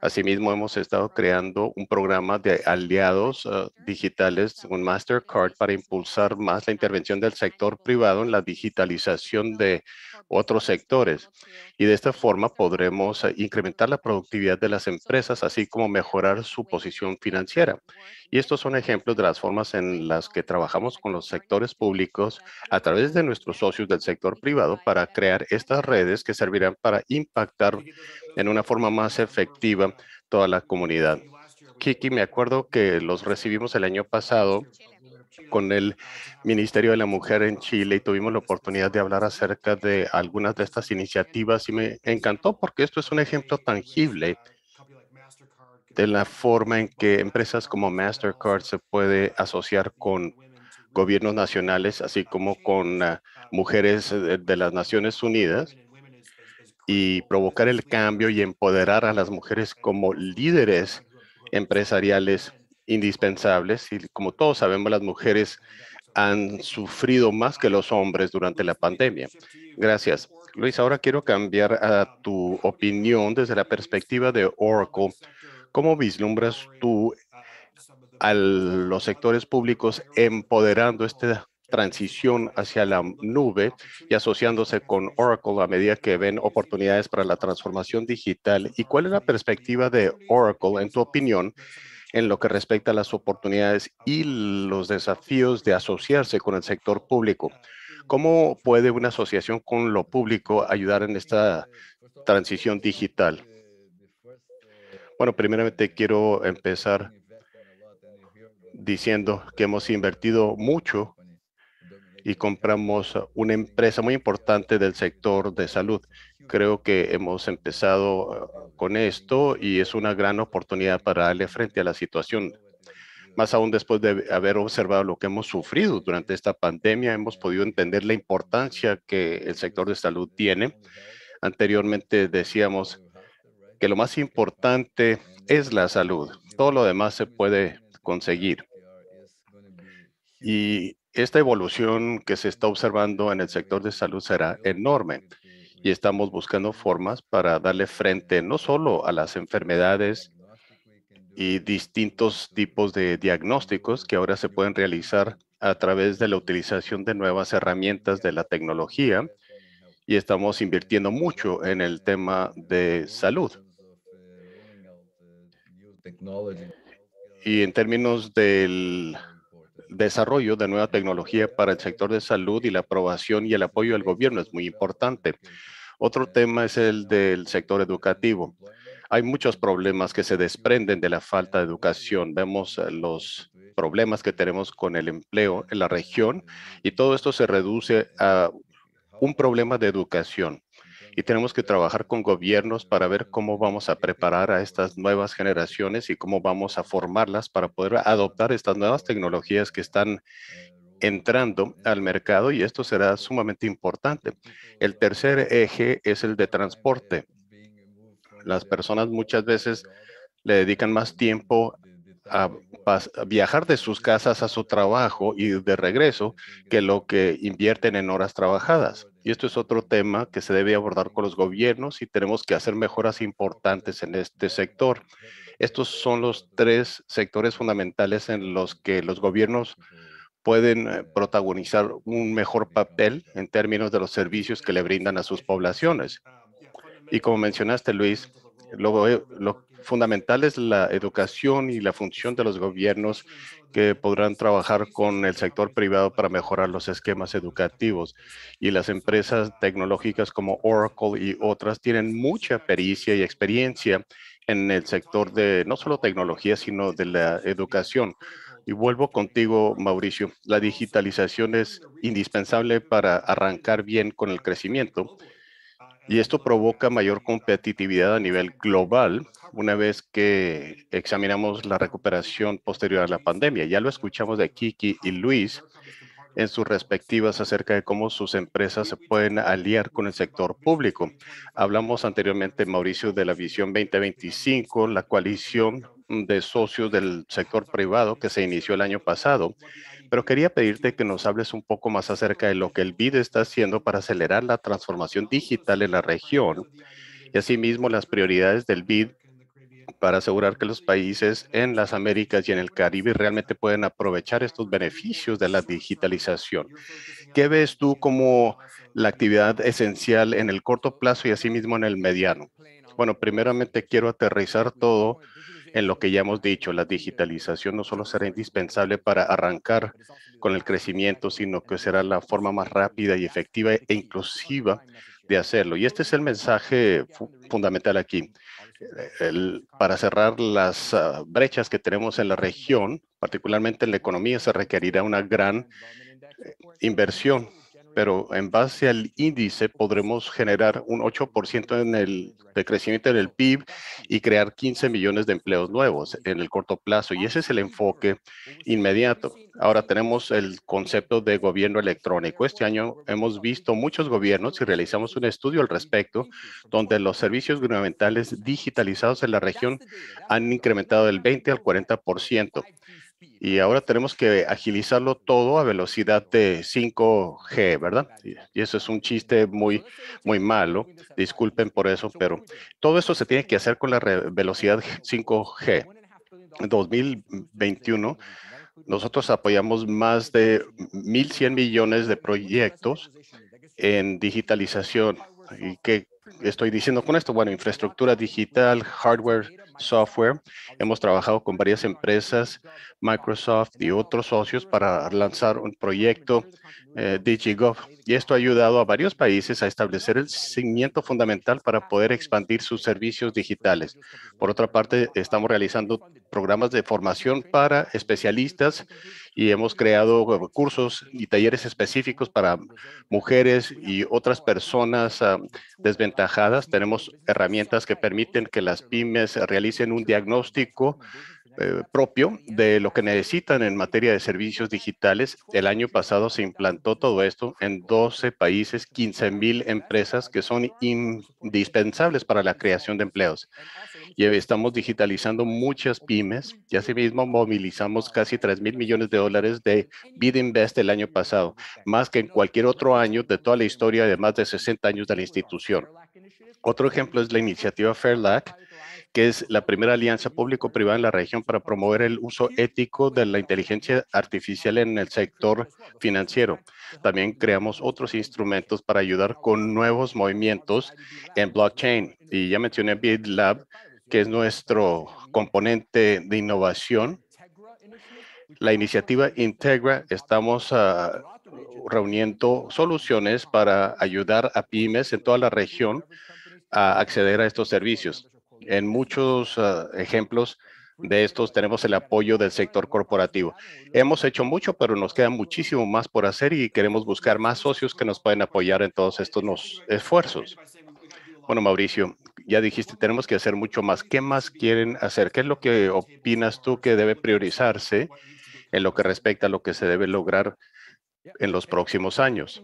Speaker 1: Asimismo, hemos estado creando un programa de aliados ah, digitales un Mastercard para impulsar más la intervención del sector privado en la digitalización de otros sectores. Y de esta forma podremos ah, incrementar la productividad de las empresas, así como mejorar su posición financiera. Y estos son ejemplos de las formas en las que trabajamos con los sectores públicos a través de nuestros socios del sector privado para crear estas redes que servirán para impactar en una forma más efectiva toda la comunidad. Kiki, me acuerdo que los recibimos el año pasado con el Ministerio de la Mujer en Chile y tuvimos la oportunidad de hablar acerca de algunas de estas iniciativas y me encantó porque esto es un ejemplo tangible de la forma en que empresas como Mastercard se puede asociar con gobiernos nacionales, así como con ah, mujeres de las Naciones Unidas y provocar el cambio y empoderar a las mujeres como líderes empresariales indispensables. Y como todos sabemos, las mujeres han sufrido más que los hombres durante la pandemia. Gracias. Luis, ahora quiero cambiar a tu opinión desde la perspectiva de Oracle. ¿Cómo vislumbras tú a los sectores públicos empoderando este transición hacia la nube y asociándose con Oracle a medida que ven oportunidades para la transformación digital? ¿Y cuál es la perspectiva de Oracle, en tu opinión, en lo que respecta a las oportunidades y los desafíos de asociarse con el sector público? ¿Cómo puede una asociación con lo público ayudar en esta transición digital? Bueno, primeramente quiero empezar diciendo que hemos invertido mucho y compramos una empresa muy importante del sector de salud. Creo que hemos empezado eh, con esto y es una gran oportunidad para darle frente a la situación. Más aún después de haber observado lo que hemos sufrido durante esta pandemia, hemos podido entender la importancia que el sector de salud tiene. Anteriormente decíamos que lo más importante es la salud. Todo lo demás se puede conseguir. Y esta evolución que se está observando en el sector de salud será enorme y estamos buscando formas para darle frente no solo a las enfermedades y distintos tipos de diagnósticos que ahora se pueden realizar a través de la utilización de nuevas herramientas de la tecnología y estamos invirtiendo mucho en el tema de salud. Y en términos del desarrollo de nueva tecnología para el sector de salud y la aprobación y el apoyo del gobierno es muy importante. Otro tema es el del sector educativo. Hay muchos problemas que se desprenden de la falta de educación. Vemos eh, los problemas que tenemos con el empleo en la región y todo esto se reduce a un problema de educación y tenemos que trabajar con gobiernos para ver cómo vamos a preparar a estas nuevas generaciones y cómo vamos a formarlas para poder adoptar estas nuevas tecnologías que están entrando al mercado y esto será sumamente importante. El tercer eje es el de transporte. Las personas muchas veces le dedican más tiempo a, viajar de sus casas a su trabajo y de regreso que lo que invierten en horas trabajadas. Y esto es otro tema que se debe abordar con los gobiernos y tenemos que hacer mejoras importantes en este sector. Estos son los tres sectores fundamentales en los que los gobiernos pueden eh, protagonizar un mejor papel en términos de los servicios que le brindan a sus poblaciones. Y como mencionaste, Luis, lo, lo, fundamental es la educación y la función de los gobiernos que podrán trabajar con el sector privado para mejorar los esquemas educativos. Y las empresas tecnológicas como Oracle y otras tienen mucha pericia y experiencia en el sector de no solo tecnología, sino de la educación. Y vuelvo contigo, Mauricio. La digitalización es indispensable para arrancar bien con el crecimiento y esto provoca mayor competitividad a nivel global una vez que examinamos la recuperación posterior a la pandemia. Ya lo escuchamos de Kiki y Luis en sus respectivas acerca de cómo sus empresas se pueden aliar con el sector público. Hablamos anteriormente, Mauricio, de la visión 2025, la coalición de socios del sector privado que se inició el año pasado, pero quería pedirte que nos hables un poco más acerca de lo que el BID está haciendo para acelerar la transformación digital en la región y asimismo las prioridades del BID para asegurar que los países en las Américas y en el Caribe realmente pueden aprovechar estos beneficios de la digitalización. ¿Qué ves tú como la actividad esencial en el corto plazo y asimismo en el mediano? Bueno, primeramente quiero aterrizar todo en lo que ya hemos dicho, la digitalización no solo será indispensable para arrancar con el crecimiento, sino que será la forma más rápida y efectiva e inclusiva de hacerlo. Y este es el mensaje fundamental aquí. para cerrar las ah, brechas que tenemos en la región, particularmente en la economía, se requerirá una gran eh, inversión pero en base al índice podremos generar un 8% en el, de crecimiento en el PIB y crear 15 millones de empleos nuevos en el corto plazo. Y ese es el enfoque inmediato. Ahora tenemos el concepto de gobierno electrónico. Este año hemos visto muchos gobiernos y realizamos un estudio al respecto, donde los servicios gubernamentales digitalizados en la región han incrementado del 20 al 40% y ahora pues, tenemos que agilizarlo todo a velocidad de 5G, ¿verdad? Y eso es un chiste muy, muy malo. Disculpen por eso, pero todo eso se tiene que hacer con la velocidad 5G. En 2021, nosotros apoyamos más de 1.100 millones de proyectos en digitalización. ¿Y qué estoy diciendo con esto? Bueno, infraestructura digital, hardware software. Hemos trabajado con varias empresas, Microsoft y otros socios para lanzar un proyecto eh, DigiGov y esto ha ayudado a varios países a establecer el cimiento fundamental para poder expandir sus servicios digitales. Por otra parte, estamos realizando programas de formación para especialistas y hemos creado cursos y talleres específicos para mujeres y otras personas ah, desventajadas. Tenemos herramientas que permiten que las pymes realicen un diagnóstico eh, propio de lo que necesitan en materia de servicios digitales. El año pasado se implantó todo esto en 12 países, 15 mil empresas que son indispensables para la creación de empleos. Y estamos digitalizando muchas pymes y asimismo movilizamos casi 3 mil millones de dólares de Bid Invest el año pasado, más que en cualquier otro año de toda la historia de más de 60 años de la institución. Otro ejemplo es la iniciativa Fairlack que es la primera alianza público-privada en la región para promover el uso ético de la inteligencia artificial en el sector financiero. También creamos otros instrumentos para ayudar con nuevos movimientos en blockchain. Y ya mencioné BitLab, que es nuestro componente de innovación. La iniciativa Integra, estamos ah, reuniendo soluciones para ayudar a pymes en toda la región a acceder a estos servicios. En muchos ah, ejemplos de estos tenemos el apoyo del sector corporativo. Hemos hecho mucho, pero nos queda muchísimo más por hacer y queremos buscar más socios que nos pueden apoyar en todos estos esfuerzos. Bueno, Mauricio, ya dijiste, tenemos que hacer mucho más. ¿Qué más quieren hacer? ¿Qué es lo que opinas tú que debe priorizarse en lo que respecta a lo que se debe lograr en los próximos años?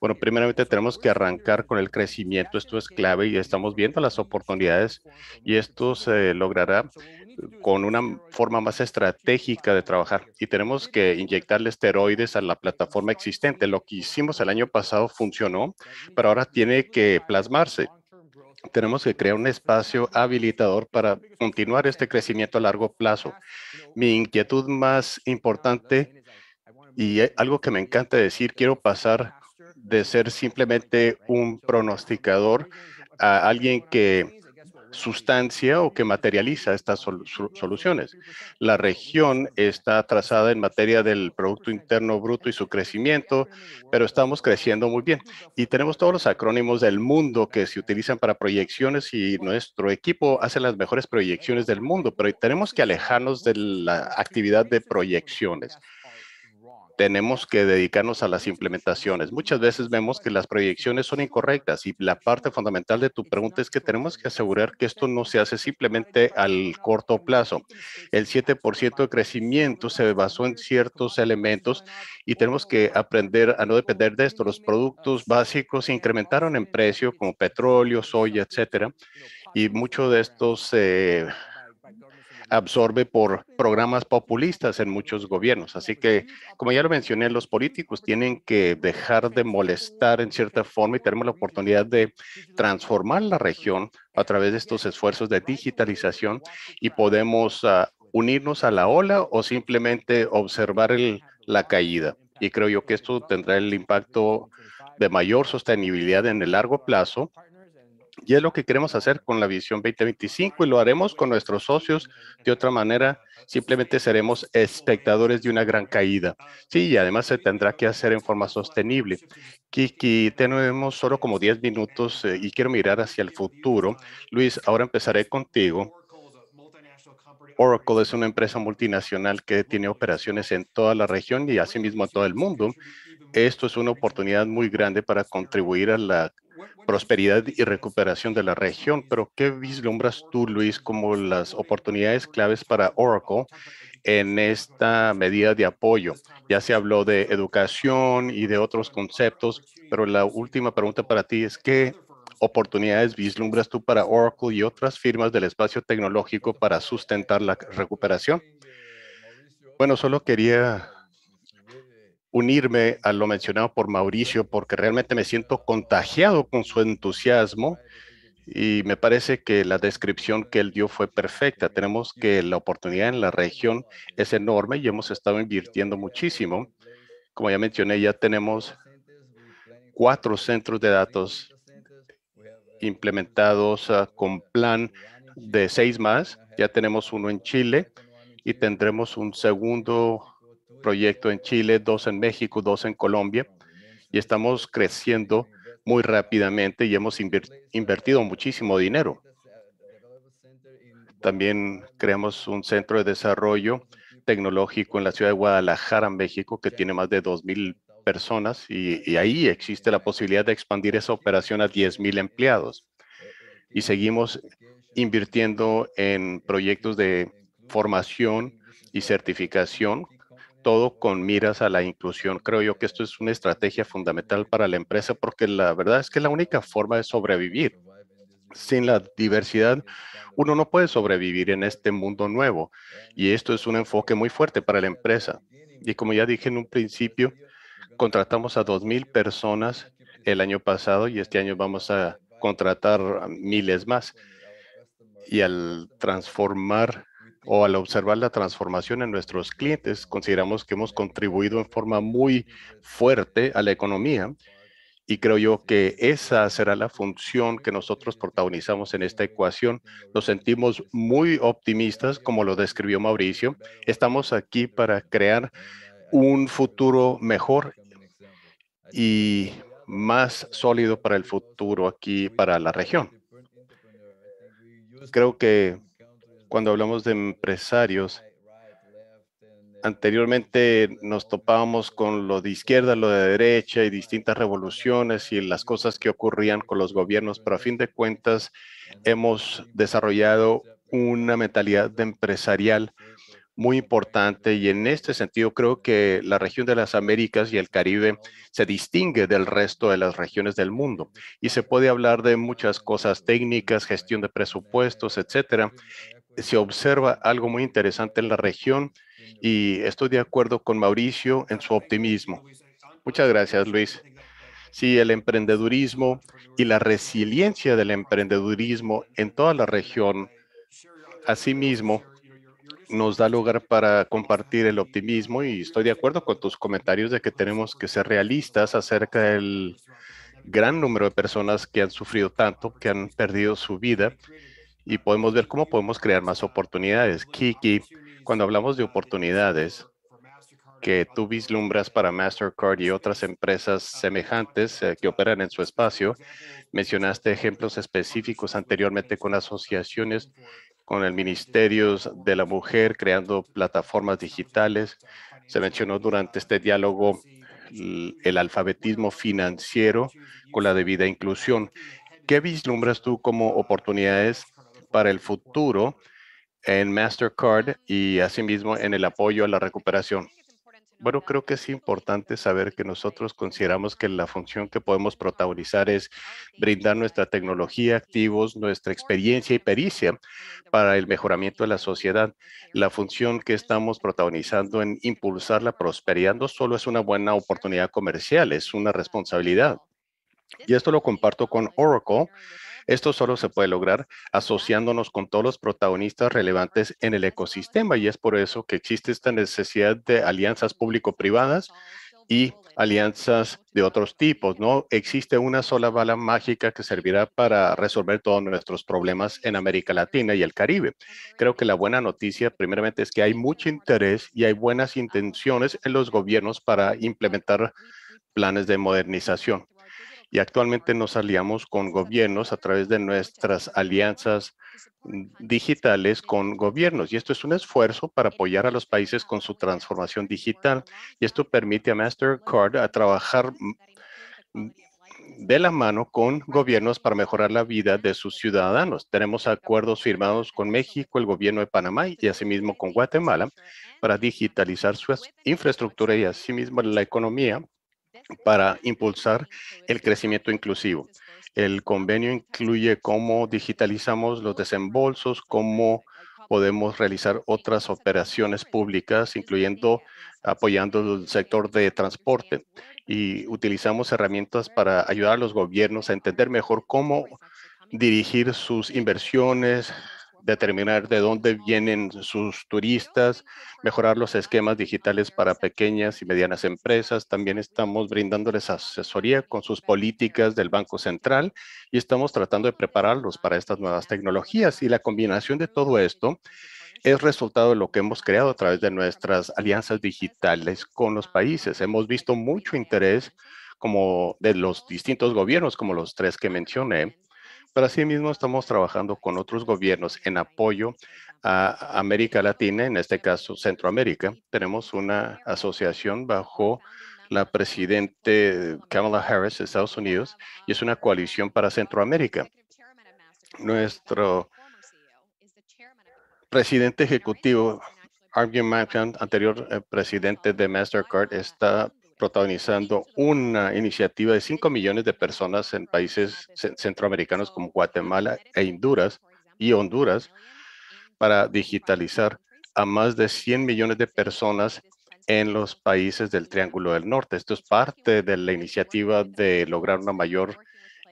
Speaker 1: Bueno, primeramente tenemos que arrancar con el crecimiento. Esto es clave y estamos viendo las oportunidades y esto se logrará con una forma más estratégica de trabajar y tenemos que inyectarle esteroides a la plataforma existente. Lo que hicimos el año pasado funcionó, pero ahora tiene que plasmarse tenemos que crear un espacio habilitador para continuar este crecimiento a largo plazo. Mi inquietud más importante y algo que me encanta decir, quiero pasar de ser simplemente un pronosticador a alguien que sustancia o que materializa estas soluciones. La región está trazada en materia del Producto Interno Bruto y su crecimiento, pero estamos creciendo muy bien. Y tenemos todos los acrónimos del mundo que se utilizan para proyecciones y nuestro equipo hace las mejores proyecciones del mundo, pero tenemos que alejarnos de la actividad de proyecciones tenemos que dedicarnos a las implementaciones. Muchas veces vemos que las proyecciones son incorrectas y la parte fundamental de tu pregunta es que tenemos que asegurar que esto no se hace simplemente al corto plazo. El 7% de crecimiento se basó en ciertos elementos y tenemos que aprender a no depender de esto. Los productos básicos se incrementaron en precio como petróleo, soya, etcétera, y muchos de estos eh, absorbe por programas populistas en muchos gobiernos. Así que, como ya lo mencioné, los políticos tienen que dejar de molestar en cierta forma y tenemos la oportunidad de transformar la región a través de estos esfuerzos de digitalización y podemos ah, unirnos a la ola o simplemente observar la caída. Y creo yo que esto tendrá el impacto de mayor sostenibilidad en el largo plazo y es lo que queremos hacer con la visión 2025 y lo haremos con nuestros socios. De otra manera, simplemente seremos espectadores de una gran caída. Sí, y además se tendrá que hacer en forma sostenible. Kiki, tenemos solo como 10 minutos eh, y quiero mirar hacia el futuro. Luis, ahora empezaré contigo. Oracle es una empresa multinacional que tiene operaciones en toda la región y asimismo en todo el mundo. Esto es una oportunidad muy grande para contribuir a la prosperidad y recuperación de la región, pero ¿qué vislumbras tú, Luis, como las oportunidades claves para Oracle en esta medida de apoyo? Ya se habló de educación y de otros conceptos, pero la última pregunta para ti es ¿qué oportunidades vislumbras tú para Oracle y otras firmas del espacio tecnológico para sustentar la recuperación? Bueno, solo quería unirme a lo mencionado por Mauricio, porque realmente me siento contagiado con su entusiasmo y me parece que la descripción que él dio fue perfecta. Tenemos que la oportunidad en la región es enorme y hemos estado invirtiendo muchísimo. Como ya mencioné, ya tenemos cuatro centros de datos implementados ah, con plan de seis más. Ya tenemos uno en Chile y tendremos un segundo proyecto en Chile, dos en México, dos en Colombia, y estamos creciendo muy rápidamente y hemos invertido muchísimo dinero. También creamos un centro de desarrollo tecnológico en la ciudad de Guadalajara, México, que tiene más de 2.000 personas y, y, ahí existe la posibilidad de expandir esa operación a 10.000 empleados. Y seguimos invirtiendo en proyectos de formación y certificación todo con miras a la inclusión. Creo yo que esto es una estrategia fundamental para la empresa porque la verdad es que la única forma de sobrevivir. Sin la diversidad, uno no puede sobrevivir en este mundo nuevo. Y esto es un enfoque muy fuerte para la empresa. Y como ya dije en un principio, contratamos a 2.000 personas el año pasado y este año vamos a contratar miles más. Y al transformar o al observar la transformación en nuestros clientes, consideramos que hemos contribuido en forma muy fuerte a la economía y creo yo que esa será la función que nosotros protagonizamos en esta ecuación. Nos sentimos muy optimistas, como lo describió Mauricio. Estamos aquí para crear un futuro mejor y más sólido para el futuro aquí, para la región. Creo que cuando hablamos de empresarios, anteriormente nos topábamos con lo de izquierda, lo de derecha y distintas revoluciones y las cosas que ocurrían con los gobiernos, pero a fin de cuentas hemos desarrollado una mentalidad empresarial muy importante y en este sentido creo que la región de las Américas y el Caribe se distingue del resto de las regiones del mundo y se puede hablar de muchas cosas técnicas, gestión de presupuestos, etcétera, pues, se observa algo muy interesante en la región y estoy de acuerdo con Mauricio en su optimismo. Muchas gracias, Luis. Sí, el emprendedurismo y la resiliencia del emprendedurismo en toda la región, asimismo, nos da lugar para compartir el optimismo y estoy de acuerdo con tus comentarios de que tenemos que ser realistas acerca del gran número de personas que han sufrido tanto, que han perdido su vida y podemos ver cómo podemos crear más oportunidades. Kiki, cuando hablamos de oportunidades que tú vislumbras para Mastercard y otras empresas semejantes eh, que operan en su espacio, mencionaste ejemplos específicos anteriormente con asociaciones con el Ministerio de la Mujer, creando plataformas digitales. Se mencionó durante este diálogo el alfabetismo financiero con la debida inclusión. ¿Qué vislumbras tú como oportunidades para el futuro en Mastercard y asimismo en el apoyo a la recuperación. Bueno, creo que es importante saber que nosotros consideramos que la función que podemos protagonizar es brindar nuestra tecnología, activos, nuestra experiencia y pericia para el mejoramiento de la sociedad. La función que estamos protagonizando en impulsar la prosperidad no solo es una buena oportunidad comercial, es una responsabilidad. Y esto lo comparto con Oracle esto solo se puede lograr asociándonos con todos los protagonistas relevantes en el ecosistema y es por eso que existe esta necesidad de alianzas público-privadas y alianzas de otros tipos. No existe una sola bala mágica que servirá para resolver todos nuestros problemas en América Latina y el Caribe. Creo que la buena noticia, primeramente, es que hay mucho interés y hay buenas intenciones en los gobiernos para implementar planes de modernización y actualmente nos aliamos con gobiernos a través de nuestras alianzas mm, digitales con gobiernos. Y esto es un esfuerzo para apoyar a los países con su transformación digital. Y esto permite a Mastercard a trabajar mm, mm, de la mano con gobiernos para mejorar la vida de sus ciudadanos. Tenemos acuerdos firmados con México, el gobierno de Panamá y asimismo con Guatemala para digitalizar su infraestructura y asimismo la economía para impulsar el crecimiento inclusivo. El convenio incluye cómo digitalizamos los desembolsos, cómo podemos realizar otras operaciones públicas, este incluyendo apoyando el sector este de transporte. Y utilizamos este herramientas para ayudar a los gobiernos a entender mejor pues cómo dirigir sus inversiones, determinar de dónde vienen sus turistas, mejorar los esquemas digitales para pequeñas y medianas empresas. También estamos brindándoles asesoría con sus políticas del Banco Central y estamos tratando de prepararlos para estas nuevas tecnologías. Y la combinación de todo esto es resultado de lo que hemos creado a través de nuestras alianzas digitales con los países. Hemos visto mucho interés como de los distintos gobiernos, como los tres que mencioné, pero mismo estamos trabajando con otros gobiernos en apoyo a América Latina, en este caso Centroamérica. Tenemos una asociación bajo la presidente Kamala Harris de Estados Unidos y es una coalición para Centroamérica. Nuestro presidente ejecutivo, Armin anterior eh, presidente de Mastercard, está protagonizando una iniciativa de 5 millones de personas en países centroamericanos como Guatemala e Honduras y Honduras para digitalizar a más de 100 millones de personas en los países del Triángulo del Norte. Esto es parte de la iniciativa de lograr una mayor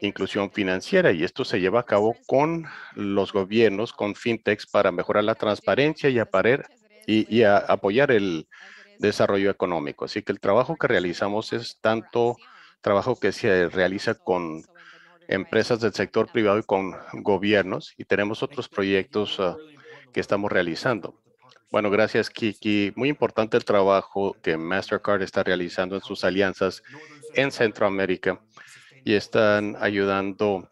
Speaker 1: inclusión financiera y esto se lleva a cabo con los gobiernos, con fintechs para mejorar la transparencia y, apoyar el, desarrollo económico. Así que el trabajo que realizamos es tanto trabajo que se realiza con empresas del sector privado y con gobiernos y tenemos otros proyectos ah, que estamos realizando. Bueno, gracias Kiki. Muy importante el trabajo que Mastercard está realizando en sus alianzas en Centroamérica y están ayudando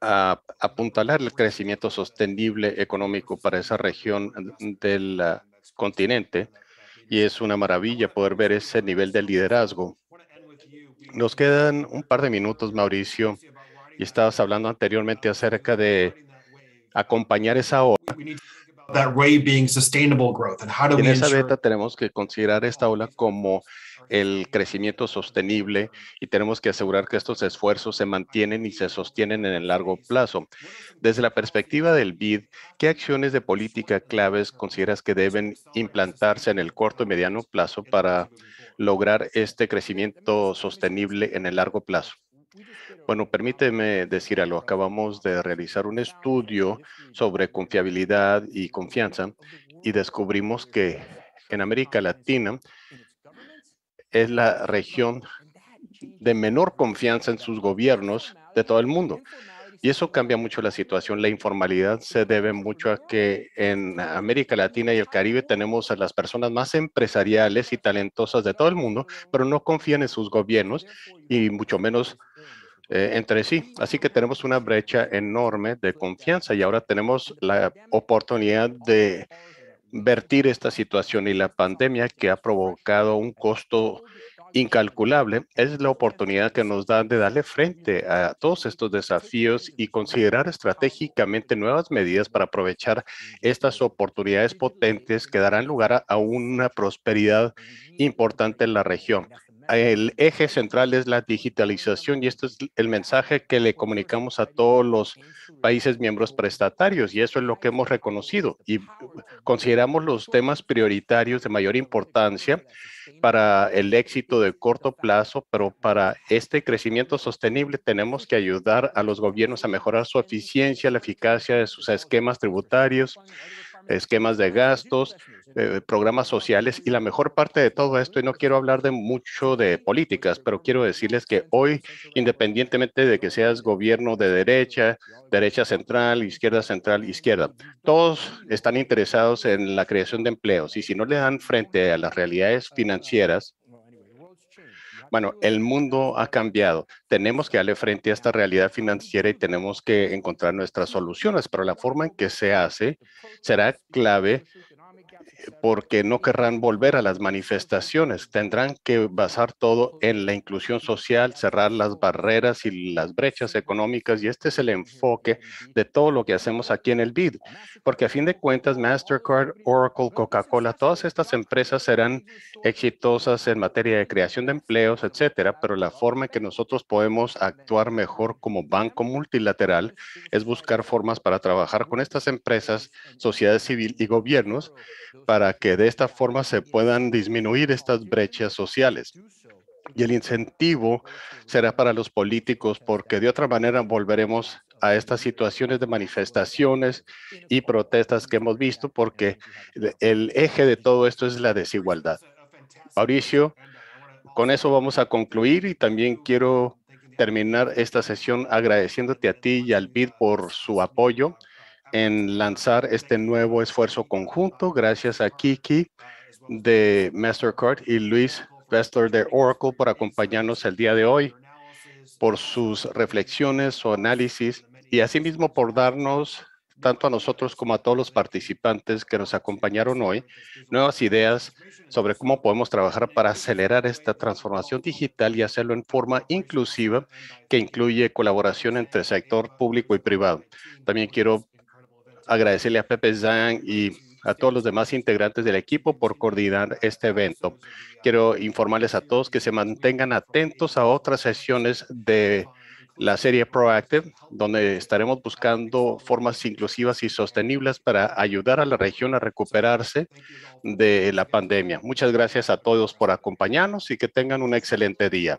Speaker 1: a apuntalar el crecimiento sostenible económico para esa región del ah, continente y es una maravilla poder ver ese nivel de liderazgo. Nos quedan un par de minutos, Mauricio, y estabas hablando anteriormente acerca de acompañar esa ola. En esa beta tenemos que considerar esta ola como el crecimiento sostenible y tenemos que asegurar que estos esfuerzos se mantienen y se sostienen en el largo plazo. Desde la perspectiva del BID, ¿qué acciones de política claves consideras que deben implantarse en el corto y mediano plazo para lograr este crecimiento sostenible en el largo plazo? Bueno, permíteme decir algo. Acabamos de realizar un estudio sobre confiabilidad y confianza y descubrimos que en América Latina es la región de menor confianza en sus gobiernos de todo el mundo. Y eso cambia mucho la situación. La informalidad se debe mucho a que en América Latina y el Caribe tenemos a las personas más empresariales y talentosas de todo el mundo, pero no confían en sus gobiernos y mucho menos eh, entre sí. Así que tenemos una brecha enorme de confianza y ahora tenemos la oportunidad de vertir esta situación y la pandemia que ha provocado un costo incalculable es la oportunidad que nos dan de darle frente a todos estos desafíos y considerar estratégicamente nuevas medidas para aprovechar estas oportunidades potentes que darán lugar a, una prosperidad importante en la región el eje central es la digitalización y este es el mensaje que le comunicamos a todos los países miembros prestatarios y eso es lo que hemos reconocido y consideramos los temas prioritarios de mayor importancia para el éxito de corto plazo, pero para este crecimiento sostenible tenemos que ayudar a los gobiernos a mejorar su eficiencia, la eficacia de sus esquemas tributarios, esquemas de gastos, programas sociales y la mejor parte de todo esto, y no quiero hablar de mucho de políticas, pero quiero decirles que hoy, independientemente de que seas gobierno de derecha, derecha central, izquierda central, izquierda, todos están interesados en la creación de empleos y si no le dan frente a las realidades financieras, bueno, el mundo ha cambiado. Tenemos que darle frente a esta realidad financiera y tenemos que encontrar nuestras soluciones, pero la forma en que se hace será clave porque no querrán volver a las manifestaciones. Tendrán que basar todo en la inclusión social, cerrar las barreras y las brechas económicas. Y este es el este enfoque de todo lo que hacemos aquí en el BID. Porque a fin de cuentas, Mastercard, Oracle, Coca-Cola, todas estas empresas serán exitosas en materia de creación de empleos, etcétera. Pero la forma en que nosotros podemos actuar mejor como banco multilateral este es buscar formas para trabajar con estas empresas, este sociedad civil y gobiernos para que de esta forma se puedan disminuir estas brechas sociales. Y el incentivo será para los políticos porque de otra manera volveremos a estas situaciones de manifestaciones y protestas que hemos visto porque el eje de todo esto es la desigualdad. Mauricio, con eso vamos a concluir y también quiero terminar esta sesión agradeciéndote a ti y al BID por su apoyo en lanzar este nuevo esfuerzo conjunto gracias a Kiki de Mastercard y Luis Vester de Oracle por acompañarnos el día de hoy, por sus reflexiones, su análisis y asimismo por darnos tanto a nosotros como a todos los participantes que nos acompañaron hoy, nuevas ideas sobre cómo podemos trabajar para acelerar esta transformación digital y hacerlo en forma inclusiva que incluye colaboración entre sector público y privado. También quiero agradecerle a Pepe Zhang y a todos los demás integrantes del equipo por coordinar este evento. Quiero informarles a todos que se mantengan atentos a otras sesiones de la serie Proactive, donde estaremos buscando formas inclusivas y sostenibles para ayudar a la región a recuperarse de la pandemia. Muchas gracias a todos por acompañarnos y que tengan un excelente día.